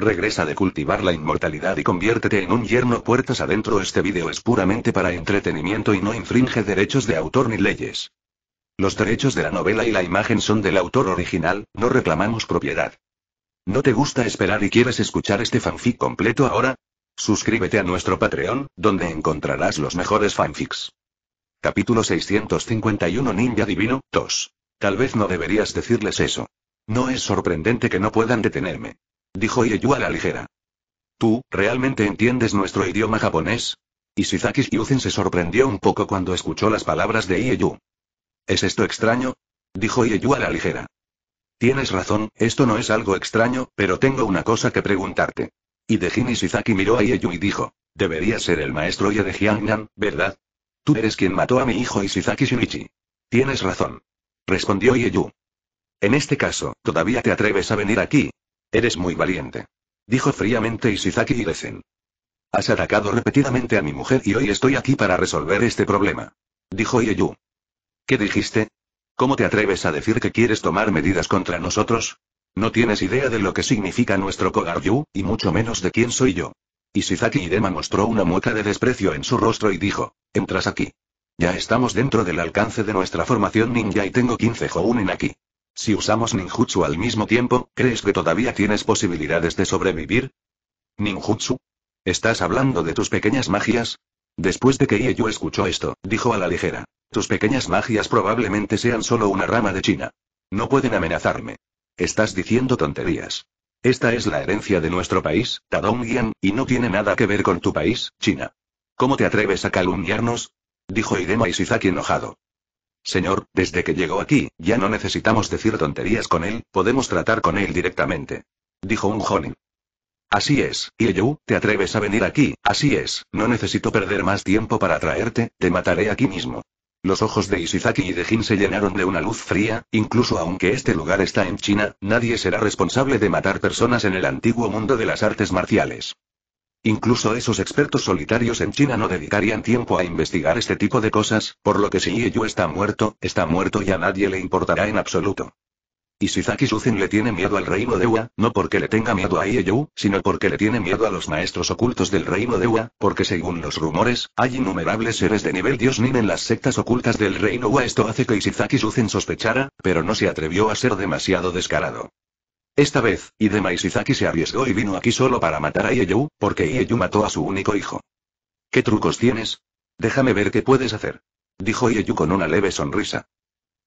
Regresa de cultivar la inmortalidad y conviértete en un yerno puertas adentro. Este vídeo es puramente para entretenimiento y no infringe derechos de autor ni leyes. Los derechos de la novela y la imagen son del autor original, no reclamamos propiedad. ¿No te gusta esperar y quieres escuchar este fanfic completo ahora? Suscríbete a nuestro Patreon, donde encontrarás los mejores fanfics. Capítulo 651 Ninja Divino, 2. Tal vez no deberías decirles eso. No es sorprendente que no puedan detenerme. Dijo Ieyu a la ligera. ¿Tú, realmente entiendes nuestro idioma japonés? Ishizaki Yuzen se sorprendió un poco cuando escuchó las palabras de Ieyu. ¿Es esto extraño? Dijo Ieyu a la ligera. Tienes razón, esto no es algo extraño, pero tengo una cosa que preguntarte. Y Hidejin Ishizaki miró a Ieyu y dijo, debería ser el maestro Ye de ¿verdad? Tú eres quien mató a mi hijo Ishizaki Shinichi. Tienes razón. Respondió Ieyu. En este caso, ¿todavía te atreves a venir aquí? Eres muy valiente. Dijo fríamente Ishizaki Iresen. Has atacado repetidamente a mi mujer y hoy estoy aquí para resolver este problema. Dijo Ieyu. ¿Qué dijiste? ¿Cómo te atreves a decir que quieres tomar medidas contra nosotros? No tienes idea de lo que significa nuestro Kogaryu, y mucho menos de quién soy yo. Ishizaki Dema mostró una mueca de desprecio en su rostro y dijo, entras aquí. Ya estamos dentro del alcance de nuestra formación ninja y tengo 15 Hounen aquí. Si usamos ninjutsu al mismo tiempo, ¿crees que todavía tienes posibilidades de sobrevivir? ¿Ninjutsu? ¿Estás hablando de tus pequeñas magias? Después de que Ieyu escuchó esto, dijo a la ligera. Tus pequeñas magias probablemente sean solo una rama de China. No pueden amenazarme. Estás diciendo tonterías. Esta es la herencia de nuestro país, Tadongian, y no tiene nada que ver con tu país, China. ¿Cómo te atreves a calumniarnos? Dijo Irema Isizaki enojado. Señor, desde que llegó aquí, ya no necesitamos decir tonterías con él, podemos tratar con él directamente. Dijo un Honin. Así es, y te atreves a venir aquí, así es, no necesito perder más tiempo para traerte, te mataré aquí mismo. Los ojos de Isizaki y de Jin se llenaron de una luz fría, incluso aunque este lugar está en China, nadie será responsable de matar personas en el antiguo mundo de las artes marciales. Incluso esos expertos solitarios en China no dedicarían tiempo a investigar este tipo de cosas, por lo que si Ieyu está muerto, está muerto y a nadie le importará en absoluto. Y si Zaki le tiene miedo al reino de Ua, no porque le tenga miedo a Ieyu, sino porque le tiene miedo a los maestros ocultos del reino de Ua, porque según los rumores, hay innumerables seres de nivel dios Nin en las sectas ocultas del reino Ua. Esto hace que Isizaki Suzen sospechara, pero no se atrevió a ser demasiado descarado. Esta vez, y de se arriesgó y vino aquí solo para matar a Ieyu, porque Ieyu mató a su único hijo. ¿Qué trucos tienes? Déjame ver qué puedes hacer. Dijo Ieyu con una leve sonrisa.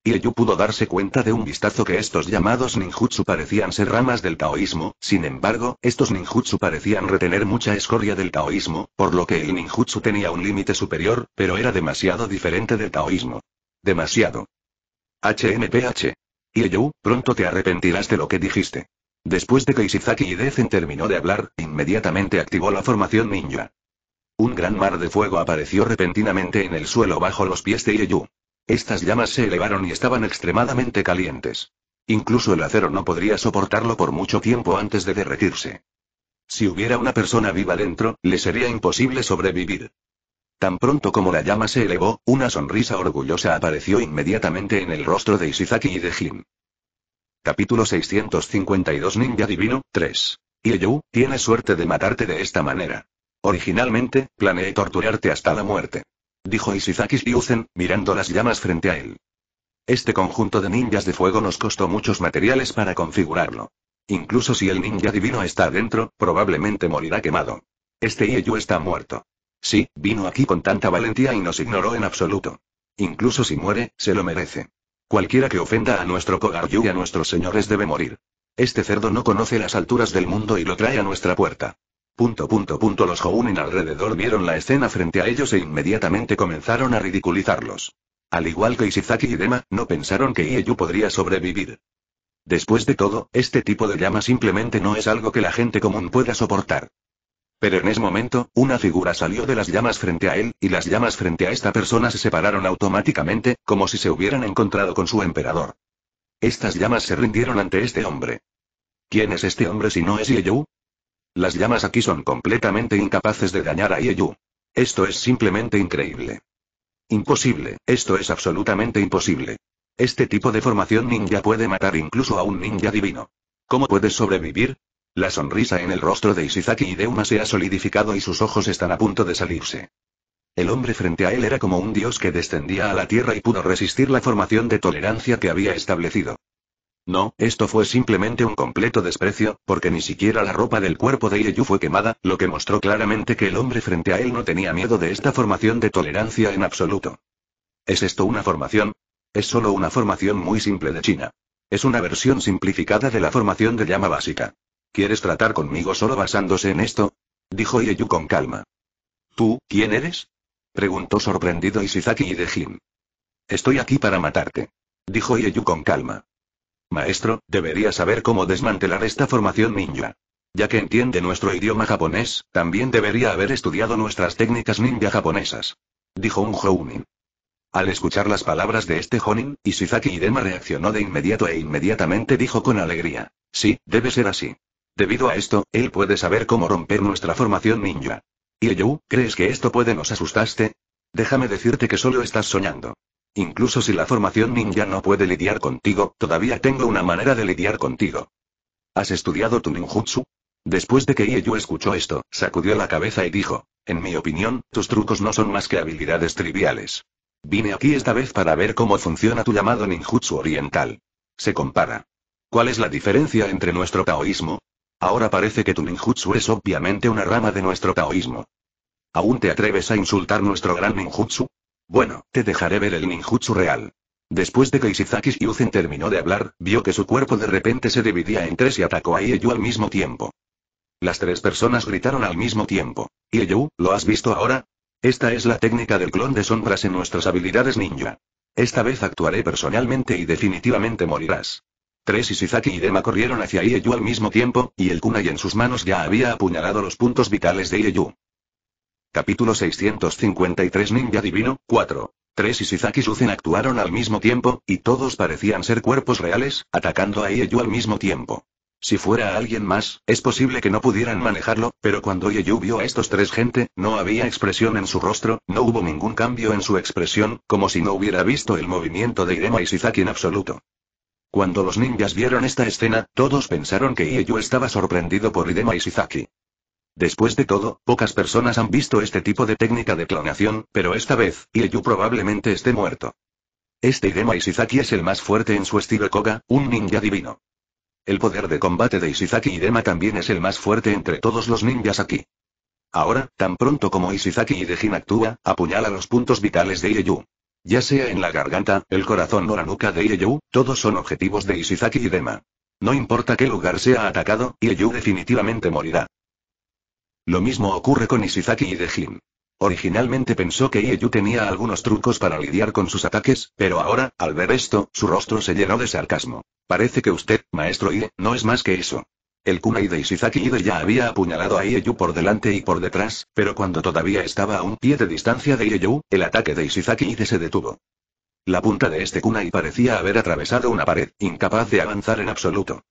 Ieyu pudo darse cuenta de un vistazo que estos llamados ninjutsu parecían ser ramas del taoísmo, sin embargo, estos ninjutsu parecían retener mucha escoria del taoísmo, por lo que el ninjutsu tenía un límite superior, pero era demasiado diferente del taoísmo. Demasiado. HMPH. Ieyu, pronto te arrepentirás de lo que dijiste. Después de que Isizaki Dezen terminó de hablar, inmediatamente activó la formación ninja. Un gran mar de fuego apareció repentinamente en el suelo bajo los pies de Ieyu. Estas llamas se elevaron y estaban extremadamente calientes. Incluso el acero no podría soportarlo por mucho tiempo antes de derretirse. Si hubiera una persona viva dentro, le sería imposible sobrevivir. Tan pronto como la llama se elevó, una sonrisa orgullosa apareció inmediatamente en el rostro de Isizaki y de Jin. Capítulo 652 Ninja Divino, 3. Ieyu, tiene suerte de matarte de esta manera. Originalmente, planeé torturarte hasta la muerte. Dijo Isizaki Shiuzen, mirando las llamas frente a él. Este conjunto de ninjas de fuego nos costó muchos materiales para configurarlo. Incluso si el ninja divino está adentro, probablemente morirá quemado. Este Ieyu está muerto. Sí, vino aquí con tanta valentía y nos ignoró en absoluto. Incluso si muere, se lo merece. Cualquiera que ofenda a nuestro Kogaryu y a nuestros señores debe morir. Este cerdo no conoce las alturas del mundo y lo trae a nuestra puerta. Punto punto punto los alrededor vieron la escena frente a ellos e inmediatamente comenzaron a ridiculizarlos. Al igual que Isizaki y Dema, no pensaron que Ieyu podría sobrevivir. Después de todo, este tipo de llama simplemente no es algo que la gente común pueda soportar. Pero en ese momento, una figura salió de las llamas frente a él, y las llamas frente a esta persona se separaron automáticamente, como si se hubieran encontrado con su emperador. Estas llamas se rindieron ante este hombre. ¿Quién es este hombre si no es Ieyu? Las llamas aquí son completamente incapaces de dañar a Ieyu. Esto es simplemente increíble. Imposible, esto es absolutamente imposible. Este tipo de formación ninja puede matar incluso a un ninja divino. ¿Cómo puedes sobrevivir? La sonrisa en el rostro de Isizaki y Deuma se ha solidificado y sus ojos están a punto de salirse. El hombre frente a él era como un dios que descendía a la tierra y pudo resistir la formación de tolerancia que había establecido. No, esto fue simplemente un completo desprecio, porque ni siquiera la ropa del cuerpo de Ieyu fue quemada, lo que mostró claramente que el hombre frente a él no tenía miedo de esta formación de tolerancia en absoluto. ¿Es esto una formación? Es solo una formación muy simple de China. Es una versión simplificada de la formación de llama básica. ¿Quieres tratar conmigo solo basándose en esto? Dijo Ieyu con calma. ¿Tú, quién eres? Preguntó sorprendido Ishizaki y Jim. Estoy aquí para matarte. Dijo Ieyu con calma. Maestro, debería saber cómo desmantelar esta formación ninja. Ya que entiende nuestro idioma japonés, también debería haber estudiado nuestras técnicas ninja japonesas. Dijo un Jounin. Al escuchar las palabras de este Jonin, Ishizaki Irema reaccionó de inmediato e inmediatamente dijo con alegría. Sí, debe ser así. Debido a esto, él puede saber cómo romper nuestra formación ninja. ¿Y crees que esto puede nos asustaste? Déjame decirte que solo estás soñando. Incluso si la formación ninja no puede lidiar contigo, todavía tengo una manera de lidiar contigo. ¿Has estudiado tu ninjutsu? Después de que Ieyu escuchó esto, sacudió la cabeza y dijo, en mi opinión, tus trucos no son más que habilidades triviales. Vine aquí esta vez para ver cómo funciona tu llamado ninjutsu oriental. Se compara. ¿Cuál es la diferencia entre nuestro taoísmo, Ahora parece que tu ninjutsu es obviamente una rama de nuestro taoísmo. ¿Aún te atreves a insultar nuestro gran ninjutsu? Bueno, te dejaré ver el ninjutsu real. Después de que Isizaki Yuzen terminó de hablar, vio que su cuerpo de repente se dividía en tres y atacó a Ieyu al mismo tiempo. Las tres personas gritaron al mismo tiempo. Ieyu, ¿lo has visto ahora? Esta es la técnica del clon de sombras en nuestras habilidades ninja. Esta vez actuaré personalmente y definitivamente morirás. Tres Isizaki y Dema corrieron hacia Ieyu al mismo tiempo, y el kunai en sus manos ya había apuñalado los puntos vitales de Ieyu. Capítulo 653 Ninja Divino, 4. Tres Isizaki Suzen actuaron al mismo tiempo, y todos parecían ser cuerpos reales, atacando a Ieyu al mismo tiempo. Si fuera alguien más, es posible que no pudieran manejarlo, pero cuando Ieyu vio a estos tres gente, no había expresión en su rostro, no hubo ningún cambio en su expresión, como si no hubiera visto el movimiento de Irema Isizaki en absoluto. Cuando los ninjas vieron esta escena, todos pensaron que Ieyu estaba sorprendido por Idema Isizaki. Después de todo, pocas personas han visto este tipo de técnica de clonación, pero esta vez, Ieyu probablemente esté muerto. Este Idema Isizaki es el más fuerte en su estilo Koga, un ninja divino. El poder de combate de y Dema también es el más fuerte entre todos los ninjas aquí. Ahora, tan pronto como y Dejin actúa, apuñala los puntos vitales de Ieyu. Ya sea en la garganta, el corazón o la nuca de Ieyu, todos son objetivos de Isizaki y Dema. No importa qué lugar sea atacado, Ieyu definitivamente morirá. Lo mismo ocurre con Isizaki y Dejin. Originalmente pensó que Ieyu tenía algunos trucos para lidiar con sus ataques, pero ahora, al ver esto, su rostro se llenó de sarcasmo. Parece que usted, maestro Ie, no es más que eso. El kunai de Ishizaki Ide ya había apuñalado a Ieyu por delante y por detrás, pero cuando todavía estaba a un pie de distancia de Ieyu, el ataque de Ishizaki Ide se detuvo. La punta de este kunai parecía haber atravesado una pared, incapaz de avanzar en absoluto.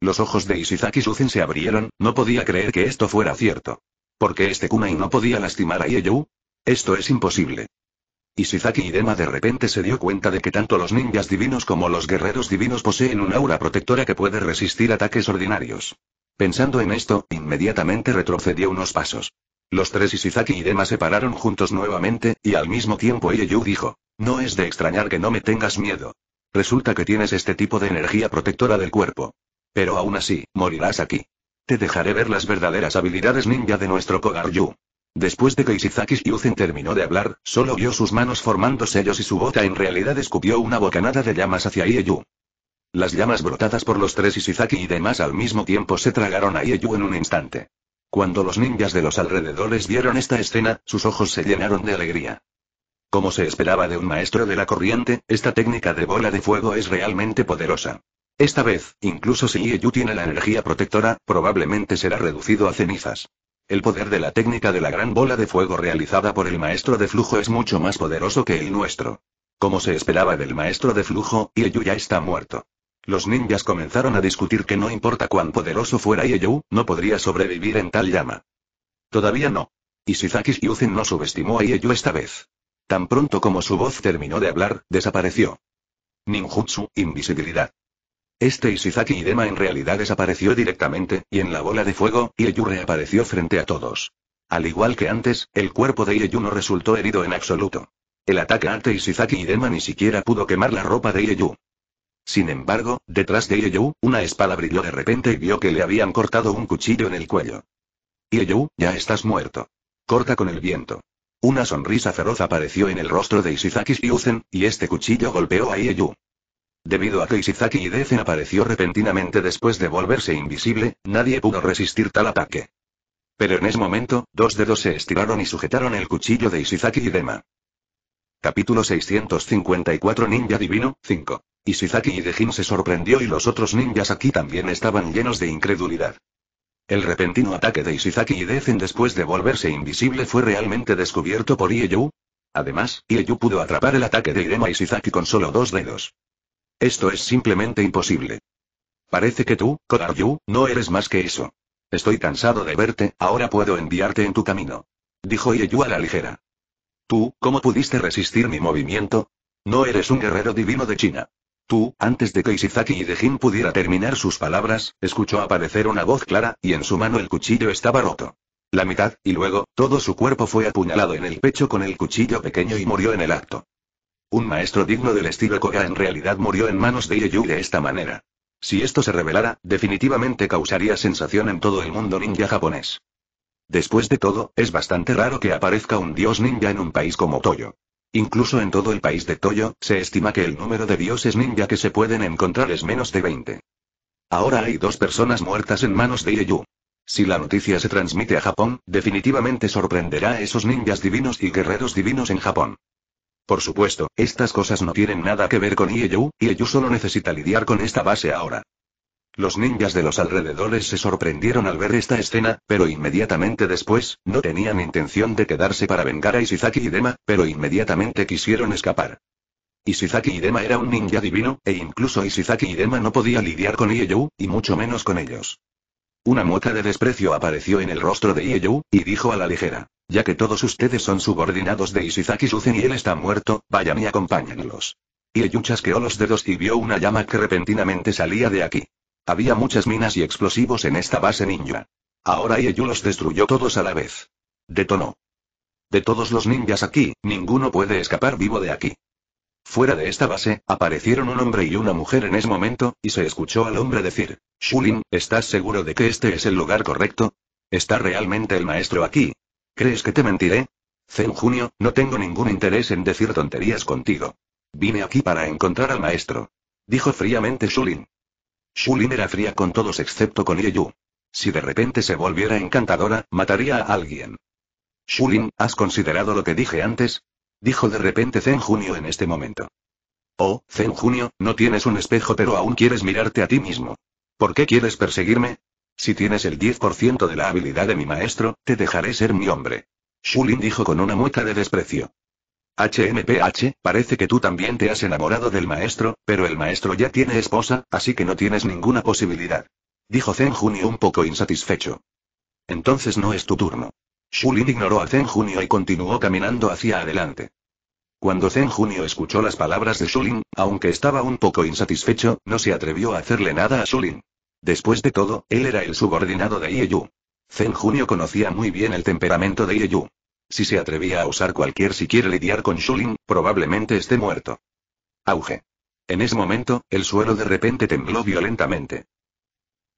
Los ojos de Ishizaki Suzen se abrieron, no podía creer que esto fuera cierto. ¿Por qué este kunai no podía lastimar a Ieyu? Esto es imposible y Dema de repente se dio cuenta de que tanto los ninjas divinos como los guerreros divinos poseen un aura protectora que puede resistir ataques ordinarios. Pensando en esto, inmediatamente retrocedió unos pasos. Los tres Sizaki y Dema se pararon juntos nuevamente, y al mismo tiempo Ieyu dijo, no es de extrañar que no me tengas miedo. Resulta que tienes este tipo de energía protectora del cuerpo. Pero aún así, morirás aquí. Te dejaré ver las verdaderas habilidades ninja de nuestro Kogaryu. Después de que Isizaki Yuzen terminó de hablar, solo vio sus manos formando sellos y su bota en realidad escupió una bocanada de llamas hacia Ieyu. Las llamas brotadas por los tres Isizaki y demás al mismo tiempo se tragaron a Ieyu en un instante. Cuando los ninjas de los alrededores vieron esta escena, sus ojos se llenaron de alegría. Como se esperaba de un maestro de la corriente, esta técnica de bola de fuego es realmente poderosa. Esta vez, incluso si Ieyu tiene la energía protectora, probablemente será reducido a cenizas. El poder de la técnica de la gran bola de fuego realizada por el maestro de flujo es mucho más poderoso que el nuestro. Como se esperaba del maestro de flujo, Ieyu ya está muerto. Los ninjas comenzaron a discutir que no importa cuán poderoso fuera Ieyu, no podría sobrevivir en tal llama. Todavía no. Y Shizaki Yuzen no subestimó a Ieyu esta vez. Tan pronto como su voz terminó de hablar, desapareció. Ninjutsu, invisibilidad. Este Isizaki y en realidad desapareció directamente, y en la bola de fuego, Ieyu reapareció frente a todos. Al igual que antes, el cuerpo de Ieyu no resultó herido en absoluto. El ataque ante Isizaki y ni siquiera pudo quemar la ropa de Ieyu. Sin embargo, detrás de Ieyu, una espada brilló de repente y vio que le habían cortado un cuchillo en el cuello. Ieyu, ya estás muerto. Corta con el viento. Una sonrisa feroz apareció en el rostro de Isizaki Yuzen, y este cuchillo golpeó a Ieyu. Debido a que Isizaki y Dezen apareció repentinamente después de volverse invisible, nadie pudo resistir tal ataque. Pero en ese momento, dos dedos se estiraron y sujetaron el cuchillo de Isizaki y Dema. Capítulo 654 Ninja Divino, 5. Isizaki y Dejin se sorprendió y los otros ninjas aquí también estaban llenos de incredulidad. El repentino ataque de Isizaki y Dezen después de volverse invisible fue realmente descubierto por Ieyu. Además, Ieyu pudo atrapar el ataque de Irema Isizaki con solo dos dedos. Esto es simplemente imposible. Parece que tú, Kodaryu, no eres más que eso. Estoy cansado de verte, ahora puedo enviarte en tu camino. Dijo Yeyu a la ligera. Tú, ¿cómo pudiste resistir mi movimiento? No eres un guerrero divino de China. Tú, antes de que Isizaki y Dejin pudiera terminar sus palabras, escuchó aparecer una voz clara, y en su mano el cuchillo estaba roto. La mitad, y luego, todo su cuerpo fue apuñalado en el pecho con el cuchillo pequeño y murió en el acto. Un maestro digno del estilo Koga en realidad murió en manos de Ieyu de esta manera. Si esto se revelara, definitivamente causaría sensación en todo el mundo ninja japonés. Después de todo, es bastante raro que aparezca un dios ninja en un país como Toyo. Incluso en todo el país de Toyo, se estima que el número de dioses ninja que se pueden encontrar es menos de 20. Ahora hay dos personas muertas en manos de Ieyu. Si la noticia se transmite a Japón, definitivamente sorprenderá a esos ninjas divinos y guerreros divinos en Japón. Por supuesto, estas cosas no tienen nada que ver con Ieyu, Ieyu solo necesita lidiar con esta base ahora. Los ninjas de los alrededores se sorprendieron al ver esta escena, pero inmediatamente después, no tenían intención de quedarse para vengar a Isizaki y Dema, pero inmediatamente quisieron escapar. Isizaki Dema era un ninja divino, e incluso Isizaki Dema no podía lidiar con Ieyu, y mucho menos con ellos. Una mota de desprecio apareció en el rostro de Ieyu, y dijo a la ligera ya que todos ustedes son subordinados de Isizaki Suzen y él está muerto, vayan y acompáñenlos. Ieyu chasqueó los dedos y vio una llama que repentinamente salía de aquí. Había muchas minas y explosivos en esta base ninja. Ahora Ieyu los destruyó todos a la vez. Detonó. De todos los ninjas aquí, ninguno puede escapar vivo de aquí. Fuera de esta base, aparecieron un hombre y una mujer en ese momento, y se escuchó al hombre decir, Shulin, ¿estás seguro de que este es el lugar correcto? ¿Está realmente el maestro aquí? ¿Crees que te mentiré? Zen Junio, no tengo ningún interés en decir tonterías contigo. Vine aquí para encontrar al maestro. Dijo fríamente Shulin. Shulin era fría con todos excepto con Yu. Si de repente se volviera encantadora, mataría a alguien. Shulin, ¿has considerado lo que dije antes? Dijo de repente Zen Junio en este momento. Oh, Zen Junio, no tienes un espejo pero aún quieres mirarte a ti mismo. ¿Por qué quieres perseguirme? Si tienes el 10% de la habilidad de mi maestro, te dejaré ser mi hombre. Shulin dijo con una mueca de desprecio. HMPH, parece que tú también te has enamorado del maestro, pero el maestro ya tiene esposa, así que no tienes ninguna posibilidad. Dijo Zen Junio un poco insatisfecho. Entonces no es tu turno. Shulin ignoró a Zen Junio y continuó caminando hacia adelante. Cuando Zen Junio escuchó las palabras de Shulin, aunque estaba un poco insatisfecho, no se atrevió a hacerle nada a Shulin. Después de todo, él era el subordinado de Ieyu. Zen Junio conocía muy bien el temperamento de Ieyu. Si se atrevía a usar cualquier si quiere lidiar con Shulin, probablemente esté muerto. Auge. En ese momento, el suelo de repente tembló violentamente.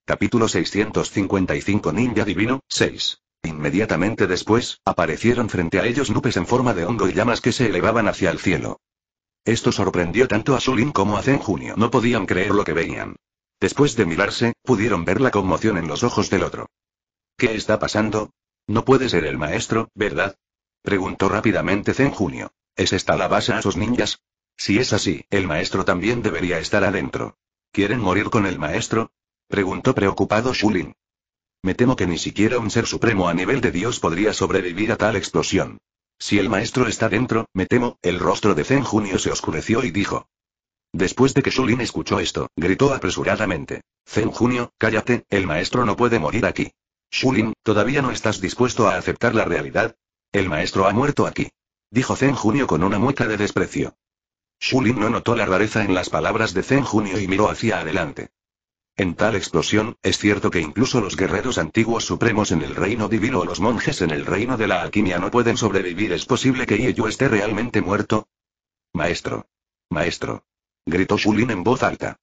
Capítulo 655 Ninja Divino, 6. Inmediatamente después, aparecieron frente a ellos nubes en forma de hongo y llamas que se elevaban hacia el cielo. Esto sorprendió tanto a Shulin como a Zen Junio. No podían creer lo que veían. Después de mirarse, pudieron ver la conmoción en los ojos del otro. ¿Qué está pasando? No puede ser el maestro, ¿verdad? Preguntó rápidamente Zen Junio. ¿Es esta la base a sus ninjas? Si es así, el maestro también debería estar adentro. ¿Quieren morir con el maestro? Preguntó preocupado Shulin. Me temo que ni siquiera un ser supremo a nivel de Dios podría sobrevivir a tal explosión. Si el maestro está dentro, me temo, el rostro de Zen Junio se oscureció y dijo. Después de que Shulin escuchó esto, gritó apresuradamente. Zen Junio, cállate, el maestro no puede morir aquí. Shulin, ¿todavía no estás dispuesto a aceptar la realidad? El maestro ha muerto aquí. Dijo Zen Junio con una mueca de desprecio. Shulin no notó la rareza en las palabras de Zen Junio y miró hacia adelante. En tal explosión, es cierto que incluso los guerreros antiguos supremos en el reino divino o los monjes en el reino de la alquimia no pueden sobrevivir. ¿Es posible que Ieyu esté realmente muerto? Maestro. Maestro gritó Shulin en voz alta.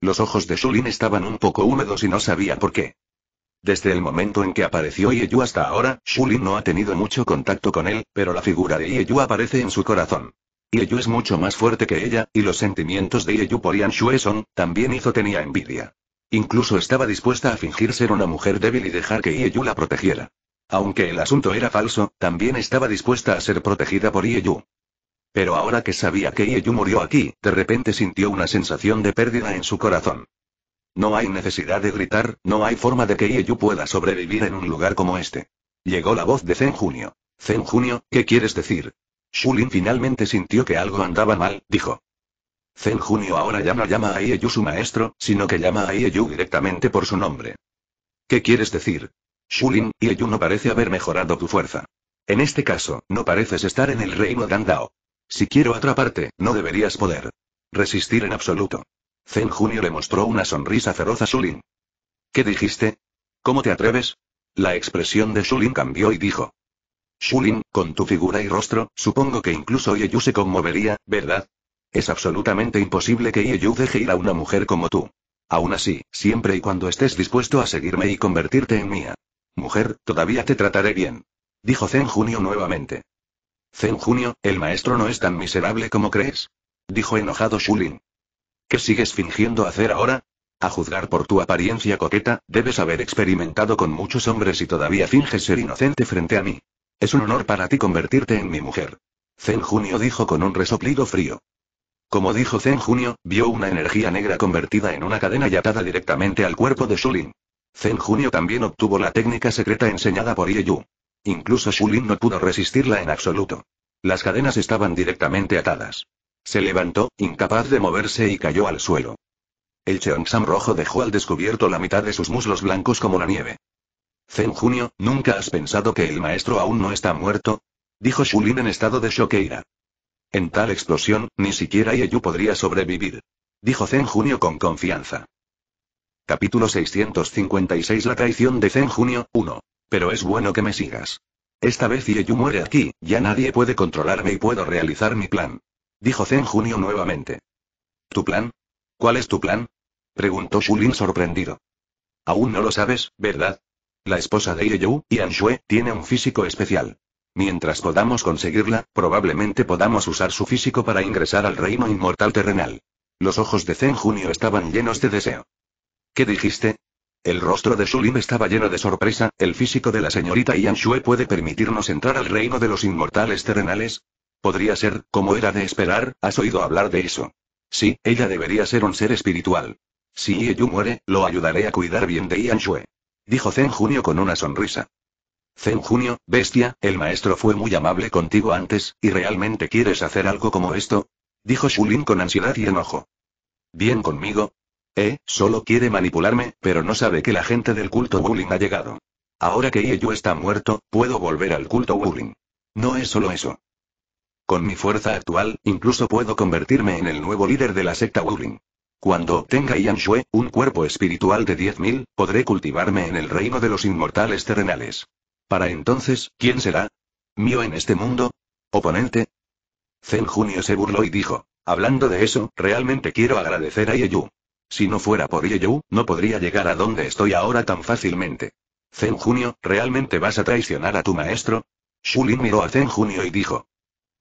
Los ojos de Shulin estaban un poco húmedos y no sabía por qué. Desde el momento en que apareció Ieyu hasta ahora, Shulin no ha tenido mucho contacto con él, pero la figura de Ieyu aparece en su corazón. Ieyu es mucho más fuerte que ella, y los sentimientos de Ieyu por Shue Shueson, también hizo tenía envidia. Incluso estaba dispuesta a fingir ser una mujer débil y dejar que Ieyu la protegiera. Aunque el asunto era falso, también estaba dispuesta a ser protegida por Ieyu. Pero ahora que sabía que Ieyu murió aquí, de repente sintió una sensación de pérdida en su corazón. No hay necesidad de gritar, no hay forma de que Ieyu pueda sobrevivir en un lugar como este. Llegó la voz de Zen Junio. Zen Junio, ¿qué quieres decir? Shulin finalmente sintió que algo andaba mal, dijo. Zen Junio ahora ya no llama a Ieyu su maestro, sino que llama a Ieyu directamente por su nombre. ¿Qué quieres decir? Shulin, Ieyu no parece haber mejorado tu fuerza. En este caso, no pareces estar en el reino Dandao. Si quiero atraparte, no deberías poder resistir en absoluto. Zen Junio le mostró una sonrisa feroz a Shulin. ¿Qué dijiste? ¿Cómo te atreves? La expresión de Shulin cambió y dijo. Shulin, con tu figura y rostro, supongo que incluso Yeyu se conmovería, ¿verdad? Es absolutamente imposible que Yeyu deje ir a una mujer como tú. Aún así, siempre y cuando estés dispuesto a seguirme y convertirte en mía. Mujer, todavía te trataré bien. Dijo Zen Junio nuevamente. Zen Junio, el maestro no es tan miserable como crees. Dijo enojado Shulin. ¿Qué sigues fingiendo hacer ahora? A juzgar por tu apariencia coqueta, debes haber experimentado con muchos hombres y todavía finges ser inocente frente a mí. Es un honor para ti convertirte en mi mujer. Zen Junio dijo con un resoplido frío. Como dijo Zen Junio, vio una energía negra convertida en una cadena y atada directamente al cuerpo de Shulin. Zen Junio también obtuvo la técnica secreta enseñada por Yu. Incluso Shulin no pudo resistirla en absoluto. Las cadenas estaban directamente atadas. Se levantó, incapaz de moverse y cayó al suelo. El Cheongsam rojo dejó al descubierto la mitad de sus muslos blancos como la nieve. Zen Junio, ¿nunca has pensado que el maestro aún no está muerto? Dijo Shulin en estado de choqueira. En tal explosión, ni siquiera Yeyu podría sobrevivir. Dijo Zen Junio con confianza. Capítulo 656 La traición de Zen Junio, 1. Pero es bueno que me sigas. Esta vez Ieyu muere aquí, ya nadie puede controlarme y puedo realizar mi plan. Dijo Zen Junio nuevamente. ¿Tu plan? ¿Cuál es tu plan? Preguntó Shulin sorprendido. Aún no lo sabes, ¿verdad? La esposa de Ieyu, Yan Shue, tiene un físico especial. Mientras podamos conseguirla, probablemente podamos usar su físico para ingresar al reino inmortal terrenal. Los ojos de Zen Junio estaban llenos de deseo. ¿Qué dijiste? El rostro de Shulin estaba lleno de sorpresa, ¿el físico de la señorita Yan Shue puede permitirnos entrar al reino de los inmortales terrenales? Podría ser, como era de esperar, ¿has oído hablar de eso? Sí, ella debería ser un ser espiritual. Si Yu muere, lo ayudaré a cuidar bien de Yan Shue. Dijo Zen Junio con una sonrisa. Zen Junio, bestia, el maestro fue muy amable contigo antes, ¿y realmente quieres hacer algo como esto? Dijo Shulin con ansiedad y enojo. Bien conmigo, eh, solo quiere manipularme, pero no sabe que la gente del culto Wuling ha llegado. Ahora que Ieyu está muerto, puedo volver al culto Wuling. No es solo eso. Con mi fuerza actual, incluso puedo convertirme en el nuevo líder de la secta Wuling. Cuando obtenga Yan un cuerpo espiritual de 10.000, podré cultivarme en el reino de los inmortales terrenales. Para entonces, ¿quién será? ¿Mío en este mundo? ¿Oponente? Zen Junio se burló y dijo. Hablando de eso, realmente quiero agradecer a Yeyu. Si no fuera por Yeyu, no podría llegar a donde estoy ahora tan fácilmente. Zen Junio, ¿realmente vas a traicionar a tu maestro? Shulin miró a Zen Junio y dijo.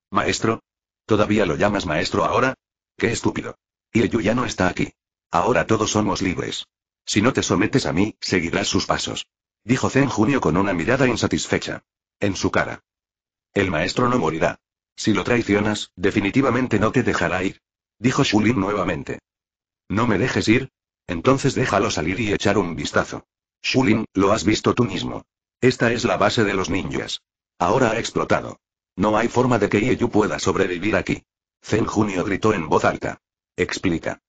¿Maestro? ¿Todavía lo llamas maestro ahora? ¡Qué estúpido! Yu ya no está aquí. Ahora todos somos libres. Si no te sometes a mí, seguirás sus pasos. Dijo Zen Junio con una mirada insatisfecha. En su cara. El maestro no morirá. Si lo traicionas, definitivamente no te dejará ir. Dijo Shulin nuevamente. ¿No me dejes ir? Entonces déjalo salir y echar un vistazo. Shulin, lo has visto tú mismo. Esta es la base de los ninjas. Ahora ha explotado. No hay forma de que Ieyu pueda sobrevivir aquí. Zen Junio gritó en voz alta. Explica.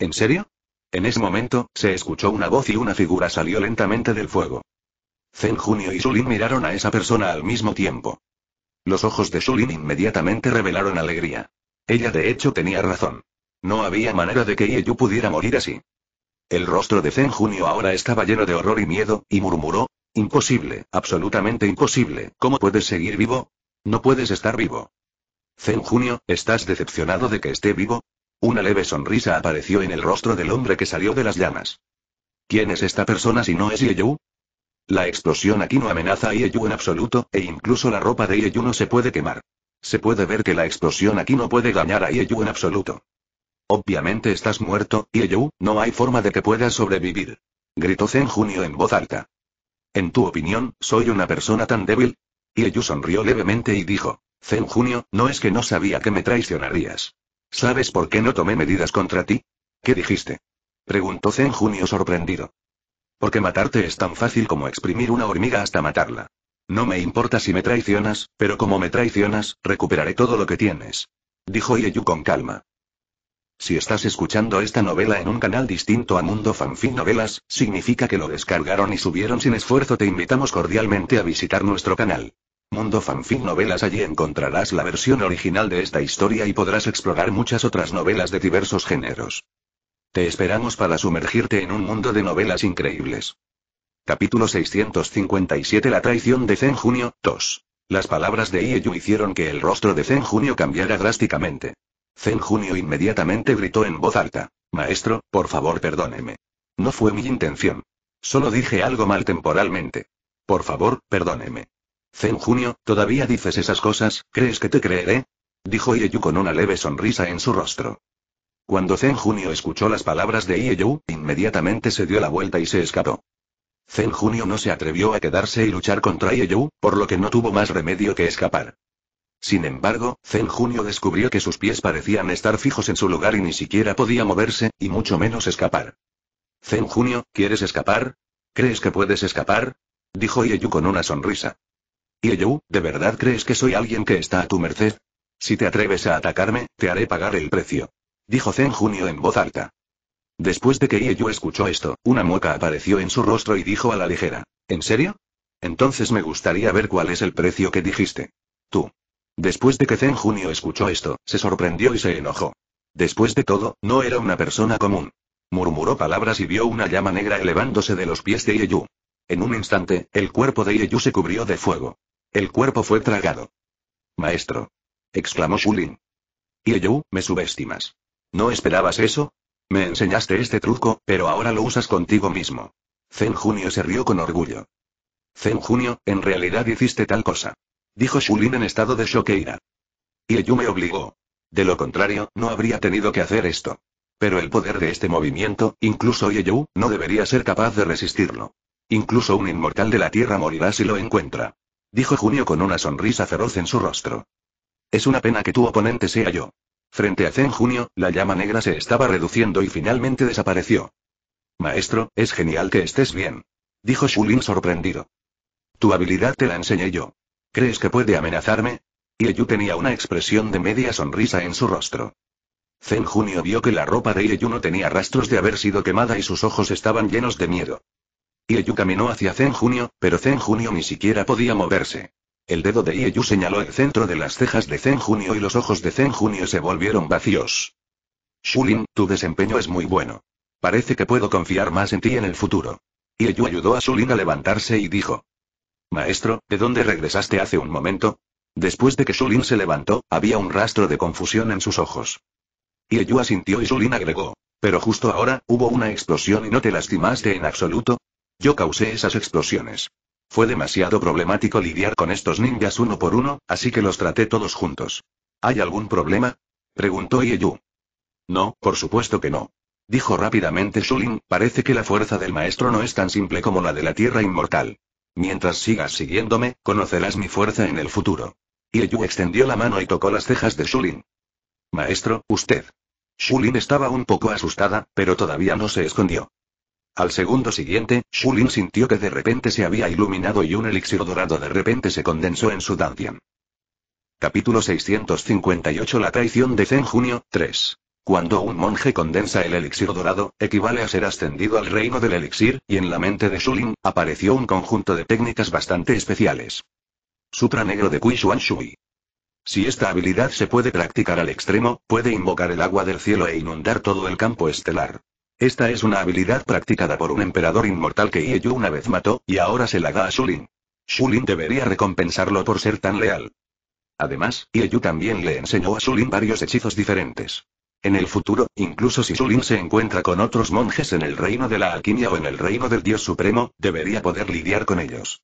¿En serio? En ese momento, se escuchó una voz y una figura salió lentamente del fuego. Zen Junio y Shulin miraron a esa persona al mismo tiempo. Los ojos de Shulin inmediatamente revelaron alegría. Ella de hecho tenía razón. No había manera de que Ieyu pudiera morir así. El rostro de Zen Junio ahora estaba lleno de horror y miedo, y murmuró, Imposible, absolutamente imposible, ¿cómo puedes seguir vivo? No puedes estar vivo. Zen Junio, ¿estás decepcionado de que esté vivo? Una leve sonrisa apareció en el rostro del hombre que salió de las llamas. ¿Quién es esta persona si no es Yeyu? La explosión aquí no amenaza a Yeyu en absoluto, e incluso la ropa de Yeyu no se puede quemar. Se puede ver que la explosión aquí no puede dañar a Yeyu en absoluto. Obviamente estás muerto, Ieyu, no hay forma de que puedas sobrevivir. Gritó Zen Junio en voz alta. En tu opinión, soy una persona tan débil. Ieyu sonrió levemente y dijo. Zen Junio, no es que no sabía que me traicionarías. ¿Sabes por qué no tomé medidas contra ti? ¿Qué dijiste? Preguntó Zen Junio sorprendido. Porque matarte es tan fácil como exprimir una hormiga hasta matarla. No me importa si me traicionas, pero como me traicionas, recuperaré todo lo que tienes. Dijo Ieyu con calma. Si estás escuchando esta novela en un canal distinto a Mundo Fanfic Novelas, significa que lo descargaron y subieron sin esfuerzo. Te invitamos cordialmente a visitar nuestro canal. Mundo Fanfic Novelas allí encontrarás la versión original de esta historia y podrás explorar muchas otras novelas de diversos géneros. Te esperamos para sumergirte en un mundo de novelas increíbles. Capítulo 657 La traición de Zen Junio, 2. Las palabras de Ieyu hicieron que el rostro de Zen Junio cambiara drásticamente. Zen Junio inmediatamente gritó en voz alta. Maestro, por favor perdóneme. No fue mi intención. Solo dije algo mal temporalmente. Por favor, perdóneme. Zen Junio, ¿todavía dices esas cosas? ¿Crees que te creeré? Dijo Ieyu con una leve sonrisa en su rostro. Cuando Zen Junio escuchó las palabras de Ieyu, inmediatamente se dio la vuelta y se escapó. Zen Junio no se atrevió a quedarse y luchar contra Ieyu, por lo que no tuvo más remedio que escapar. Sin embargo, Zen Junio descubrió que sus pies parecían estar fijos en su lugar y ni siquiera podía moverse, y mucho menos escapar. Zen Junio, ¿quieres escapar? ¿Crees que puedes escapar? Dijo Ieyu con una sonrisa. Ieyu, ¿de verdad crees que soy alguien que está a tu merced? Si te atreves a atacarme, te haré pagar el precio. Dijo Zen Junio en voz alta. Después de que Ieyu escuchó esto, una mueca apareció en su rostro y dijo a la ligera. ¿En serio? Entonces me gustaría ver cuál es el precio que dijiste. Tú. Después de que Zen Junio escuchó esto, se sorprendió y se enojó. Después de todo, no era una persona común. Murmuró palabras y vio una llama negra elevándose de los pies de Ieyu. En un instante, el cuerpo de Ieyu se cubrió de fuego. El cuerpo fue tragado. Maestro. exclamó Shulin. Yeyu, me subestimas. ¿No esperabas eso? Me enseñaste este truco, pero ahora lo usas contigo mismo. Zen Junio se rió con orgullo. Zen Junio, en realidad hiciste tal cosa. Dijo Shulin en estado de choqueira. Y me obligó. De lo contrario, no habría tenido que hacer esto. Pero el poder de este movimiento, incluso Yeyu, no debería ser capaz de resistirlo. Incluso un inmortal de la Tierra morirá si lo encuentra. Dijo Junio con una sonrisa feroz en su rostro. Es una pena que tu oponente sea yo. Frente a Zen Junio, la llama negra se estaba reduciendo y finalmente desapareció. Maestro, es genial que estés bien. Dijo Shulin sorprendido. Tu habilidad te la enseñé yo. ¿Crees que puede amenazarme? Ieyu tenía una expresión de media sonrisa en su rostro. Zen Junio vio que la ropa de Ieyu no tenía rastros de haber sido quemada y sus ojos estaban llenos de miedo. Ieyu caminó hacia Zen Junio, pero Zen Junio ni siquiera podía moverse. El dedo de Ieyu señaló el centro de las cejas de Zen Junio y los ojos de Zen Junio se volvieron vacíos. Shulin, tu desempeño es muy bueno. Parece que puedo confiar más en ti en el futuro. Ieyu ayudó a Shulin a levantarse y dijo. Maestro, ¿de dónde regresaste hace un momento? Después de que Shulin se levantó, había un rastro de confusión en sus ojos. Y asintió y Shulin agregó. Pero justo ahora, hubo una explosión y no te lastimaste en absoluto. Yo causé esas explosiones. Fue demasiado problemático lidiar con estos ninjas uno por uno, así que los traté todos juntos. ¿Hay algún problema? preguntó Ieyu. No, por supuesto que no. Dijo rápidamente Shulin, parece que la fuerza del maestro no es tan simple como la de la tierra inmortal. Mientras sigas siguiéndome, conocerás mi fuerza en el futuro. Yu extendió la mano y tocó las cejas de Shulin. Maestro, usted. Shulin estaba un poco asustada, pero todavía no se escondió. Al segundo siguiente, Shulin sintió que de repente se había iluminado y un elixir dorado de repente se condensó en su dantian. Capítulo 658 La traición de Zen Junio, 3. Cuando un monje condensa el elixir dorado, equivale a ser ascendido al reino del elixir, y en la mente de Shulin, apareció un conjunto de técnicas bastante especiales. Sutra negro de Kui Shui. Si esta habilidad se puede practicar al extremo, puede invocar el agua del cielo e inundar todo el campo estelar. Esta es una habilidad practicada por un emperador inmortal que Yu una vez mató, y ahora se la da a Shulin. Shulin debería recompensarlo por ser tan leal. Además, Yu también le enseñó a Shulin varios hechizos diferentes. En el futuro, incluso si Sulin se encuentra con otros monjes en el reino de la alquimia o en el reino del Dios Supremo, debería poder lidiar con ellos.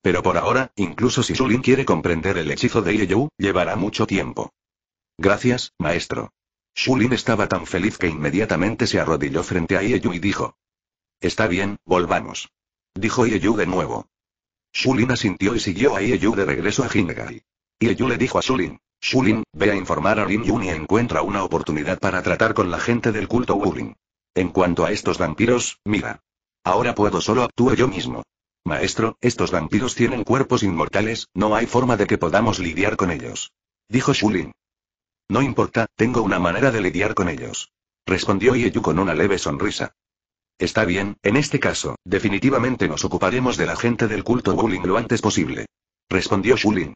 Pero por ahora, incluso si Sulin quiere comprender el hechizo de Ieyu, llevará mucho tiempo. Gracias, maestro. Shulin estaba tan feliz que inmediatamente se arrodilló frente a Ieyu y dijo. Está bien, volvamos. Dijo Ieyu de nuevo. Shulin asintió y siguió a Ieyu de regreso a Jingai. Ieyu le dijo a Shulin. Shulin, ve a informar a Lin Yun y encuentra una oportunidad para tratar con la gente del culto Wuling. En cuanto a estos vampiros, mira. Ahora puedo solo actuar yo mismo. Maestro, estos vampiros tienen cuerpos inmortales, no hay forma de que podamos lidiar con ellos. Dijo Shulin. No importa, tengo una manera de lidiar con ellos. Respondió Yu con una leve sonrisa. Está bien, en este caso, definitivamente nos ocuparemos de la gente del culto Wuling lo antes posible. Respondió Shulin.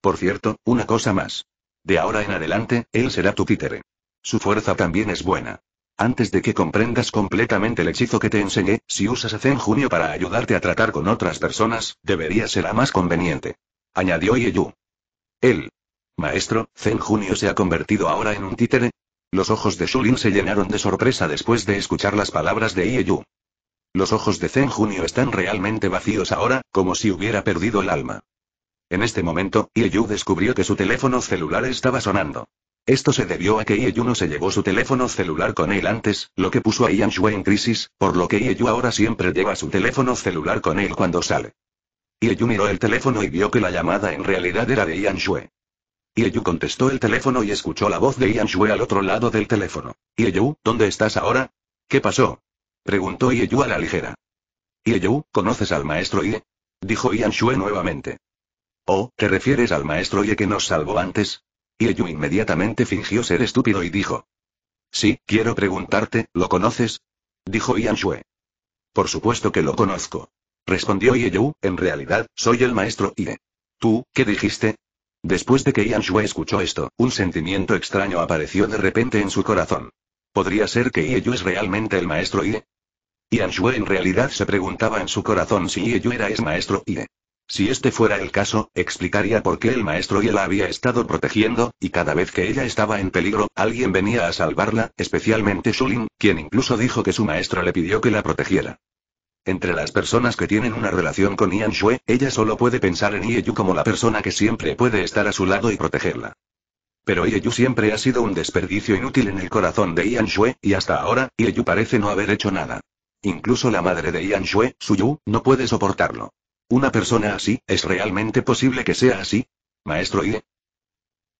Por cierto, una cosa más. De ahora en adelante, él será tu títere. Su fuerza también es buena. Antes de que comprendas completamente el hechizo que te enseñé, si usas a Zen Junio para ayudarte a tratar con otras personas, debería ser la más conveniente. Añadió Ieyu. Él. Maestro, Zen Junio se ha convertido ahora en un títere. Los ojos de Shulin se llenaron de sorpresa después de escuchar las palabras de Ieyu. Los ojos de Zen Junio están realmente vacíos ahora, como si hubiera perdido el alma. En este momento, Ieyu descubrió que su teléfono celular estaba sonando. Esto se debió a que Ieyu no se llevó su teléfono celular con él antes, lo que puso a Ian en crisis, por lo que Ieyu ahora siempre lleva su teléfono celular con él cuando sale. Ieyu miró el teléfono y vio que la llamada en realidad era de Ian Shui. Ieyu contestó el teléfono y escuchó la voz de Ian Shui al otro lado del teléfono. Ieyu, ¿dónde estás ahora? ¿Qué pasó? Preguntó Ieyu a la ligera. Ieyu, ¿conoces al maestro Ie? Dijo Ian nuevamente. Oh, ¿te refieres al maestro Ye que nos salvó antes? Yeyu inmediatamente fingió ser estúpido y dijo. Sí, quiero preguntarte, ¿lo conoces? Dijo Yan Shue. Por supuesto que lo conozco. Respondió Yu, en realidad, soy el maestro Ye. ¿Tú, qué dijiste? Después de que Yan escuchó esto, un sentimiento extraño apareció de repente en su corazón. ¿Podría ser que Yeyu es realmente el maestro Ye? Yan Shue en realidad se preguntaba en su corazón si Yeyu era ese maestro Ye. Si este fuera el caso, explicaría por qué el maestro ya la había estado protegiendo, y cada vez que ella estaba en peligro, alguien venía a salvarla, especialmente Shulin, quien incluso dijo que su maestro le pidió que la protegiera. Entre las personas que tienen una relación con Ian Shue, ella solo puede pensar en Ieyu como la persona que siempre puede estar a su lado y protegerla. Pero Ieyu siempre ha sido un desperdicio inútil en el corazón de Ian Shue, y hasta ahora, Ieyu parece no haber hecho nada. Incluso la madre de Ian Shue, Suyu, no puede soportarlo. ¿Una persona así, es realmente posible que sea así? Maestro Ide.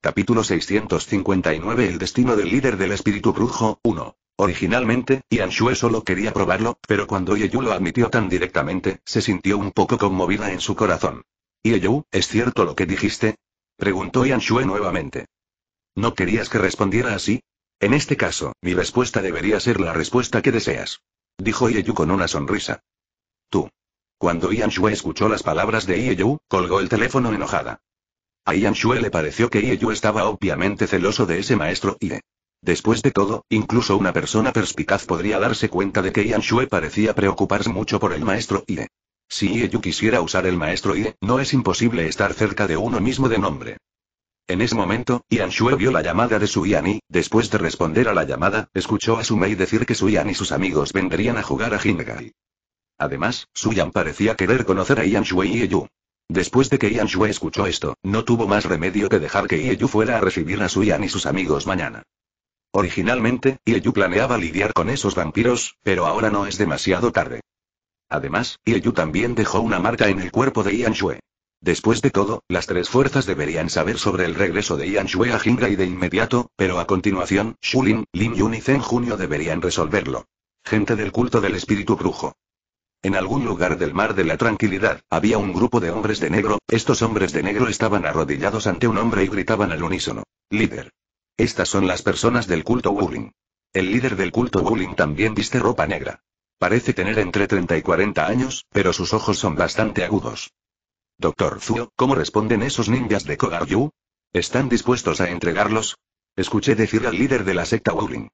Capítulo 659 El destino del líder del espíritu brujo, 1. Originalmente, Ian Shue solo quería probarlo, pero cuando Yu lo admitió tan directamente, se sintió un poco conmovida en su corazón. Yu, ¿es cierto lo que dijiste? Preguntó Ian nuevamente. ¿No querías que respondiera así? En este caso, mi respuesta debería ser la respuesta que deseas. Dijo Yu con una sonrisa. Tú. Cuando Ian Shue escuchó las palabras de Ieyu, colgó el teléfono enojada. A Ian Shue le pareció que Ieyu estaba obviamente celoso de ese maestro Ie. Después de todo, incluso una persona perspicaz podría darse cuenta de que Ian Shue parecía preocuparse mucho por el maestro Ie. Si Ieyu quisiera usar el maestro Ie, no es imposible estar cerca de uno mismo de nombre. En ese momento, Ian Shue vio la llamada de Su Yan y, después de responder a la llamada, escuchó a Mei decir que Su Yan y sus amigos vendrían a jugar a Jingai. Además, Su Suyan parecía querer conocer a Yan Shui y Yu. Después de que Ian Shui escuchó esto, no tuvo más remedio que dejar que Yu fuera a recibir a Su Yan y sus amigos mañana. Originalmente, Yu planeaba lidiar con esos vampiros, pero ahora no es demasiado tarde. Además, Yu también dejó una marca en el cuerpo de Yan Shui. Después de todo, las tres fuerzas deberían saber sobre el regreso de Yan Shui a y de inmediato, pero a continuación, Shulin, Lin Yun y Zen Junio deberían resolverlo. Gente del culto del espíritu brujo. En algún lugar del mar de la tranquilidad, había un grupo de hombres de negro, estos hombres de negro estaban arrodillados ante un hombre y gritaban al unísono. Líder. Estas son las personas del culto Wuling. El líder del culto Wuling también viste ropa negra. Parece tener entre 30 y 40 años, pero sus ojos son bastante agudos. Doctor Zuo, ¿cómo responden esos ninjas de Kogaryu? ¿Están dispuestos a entregarlos? Escuché decir al líder de la secta Wuling.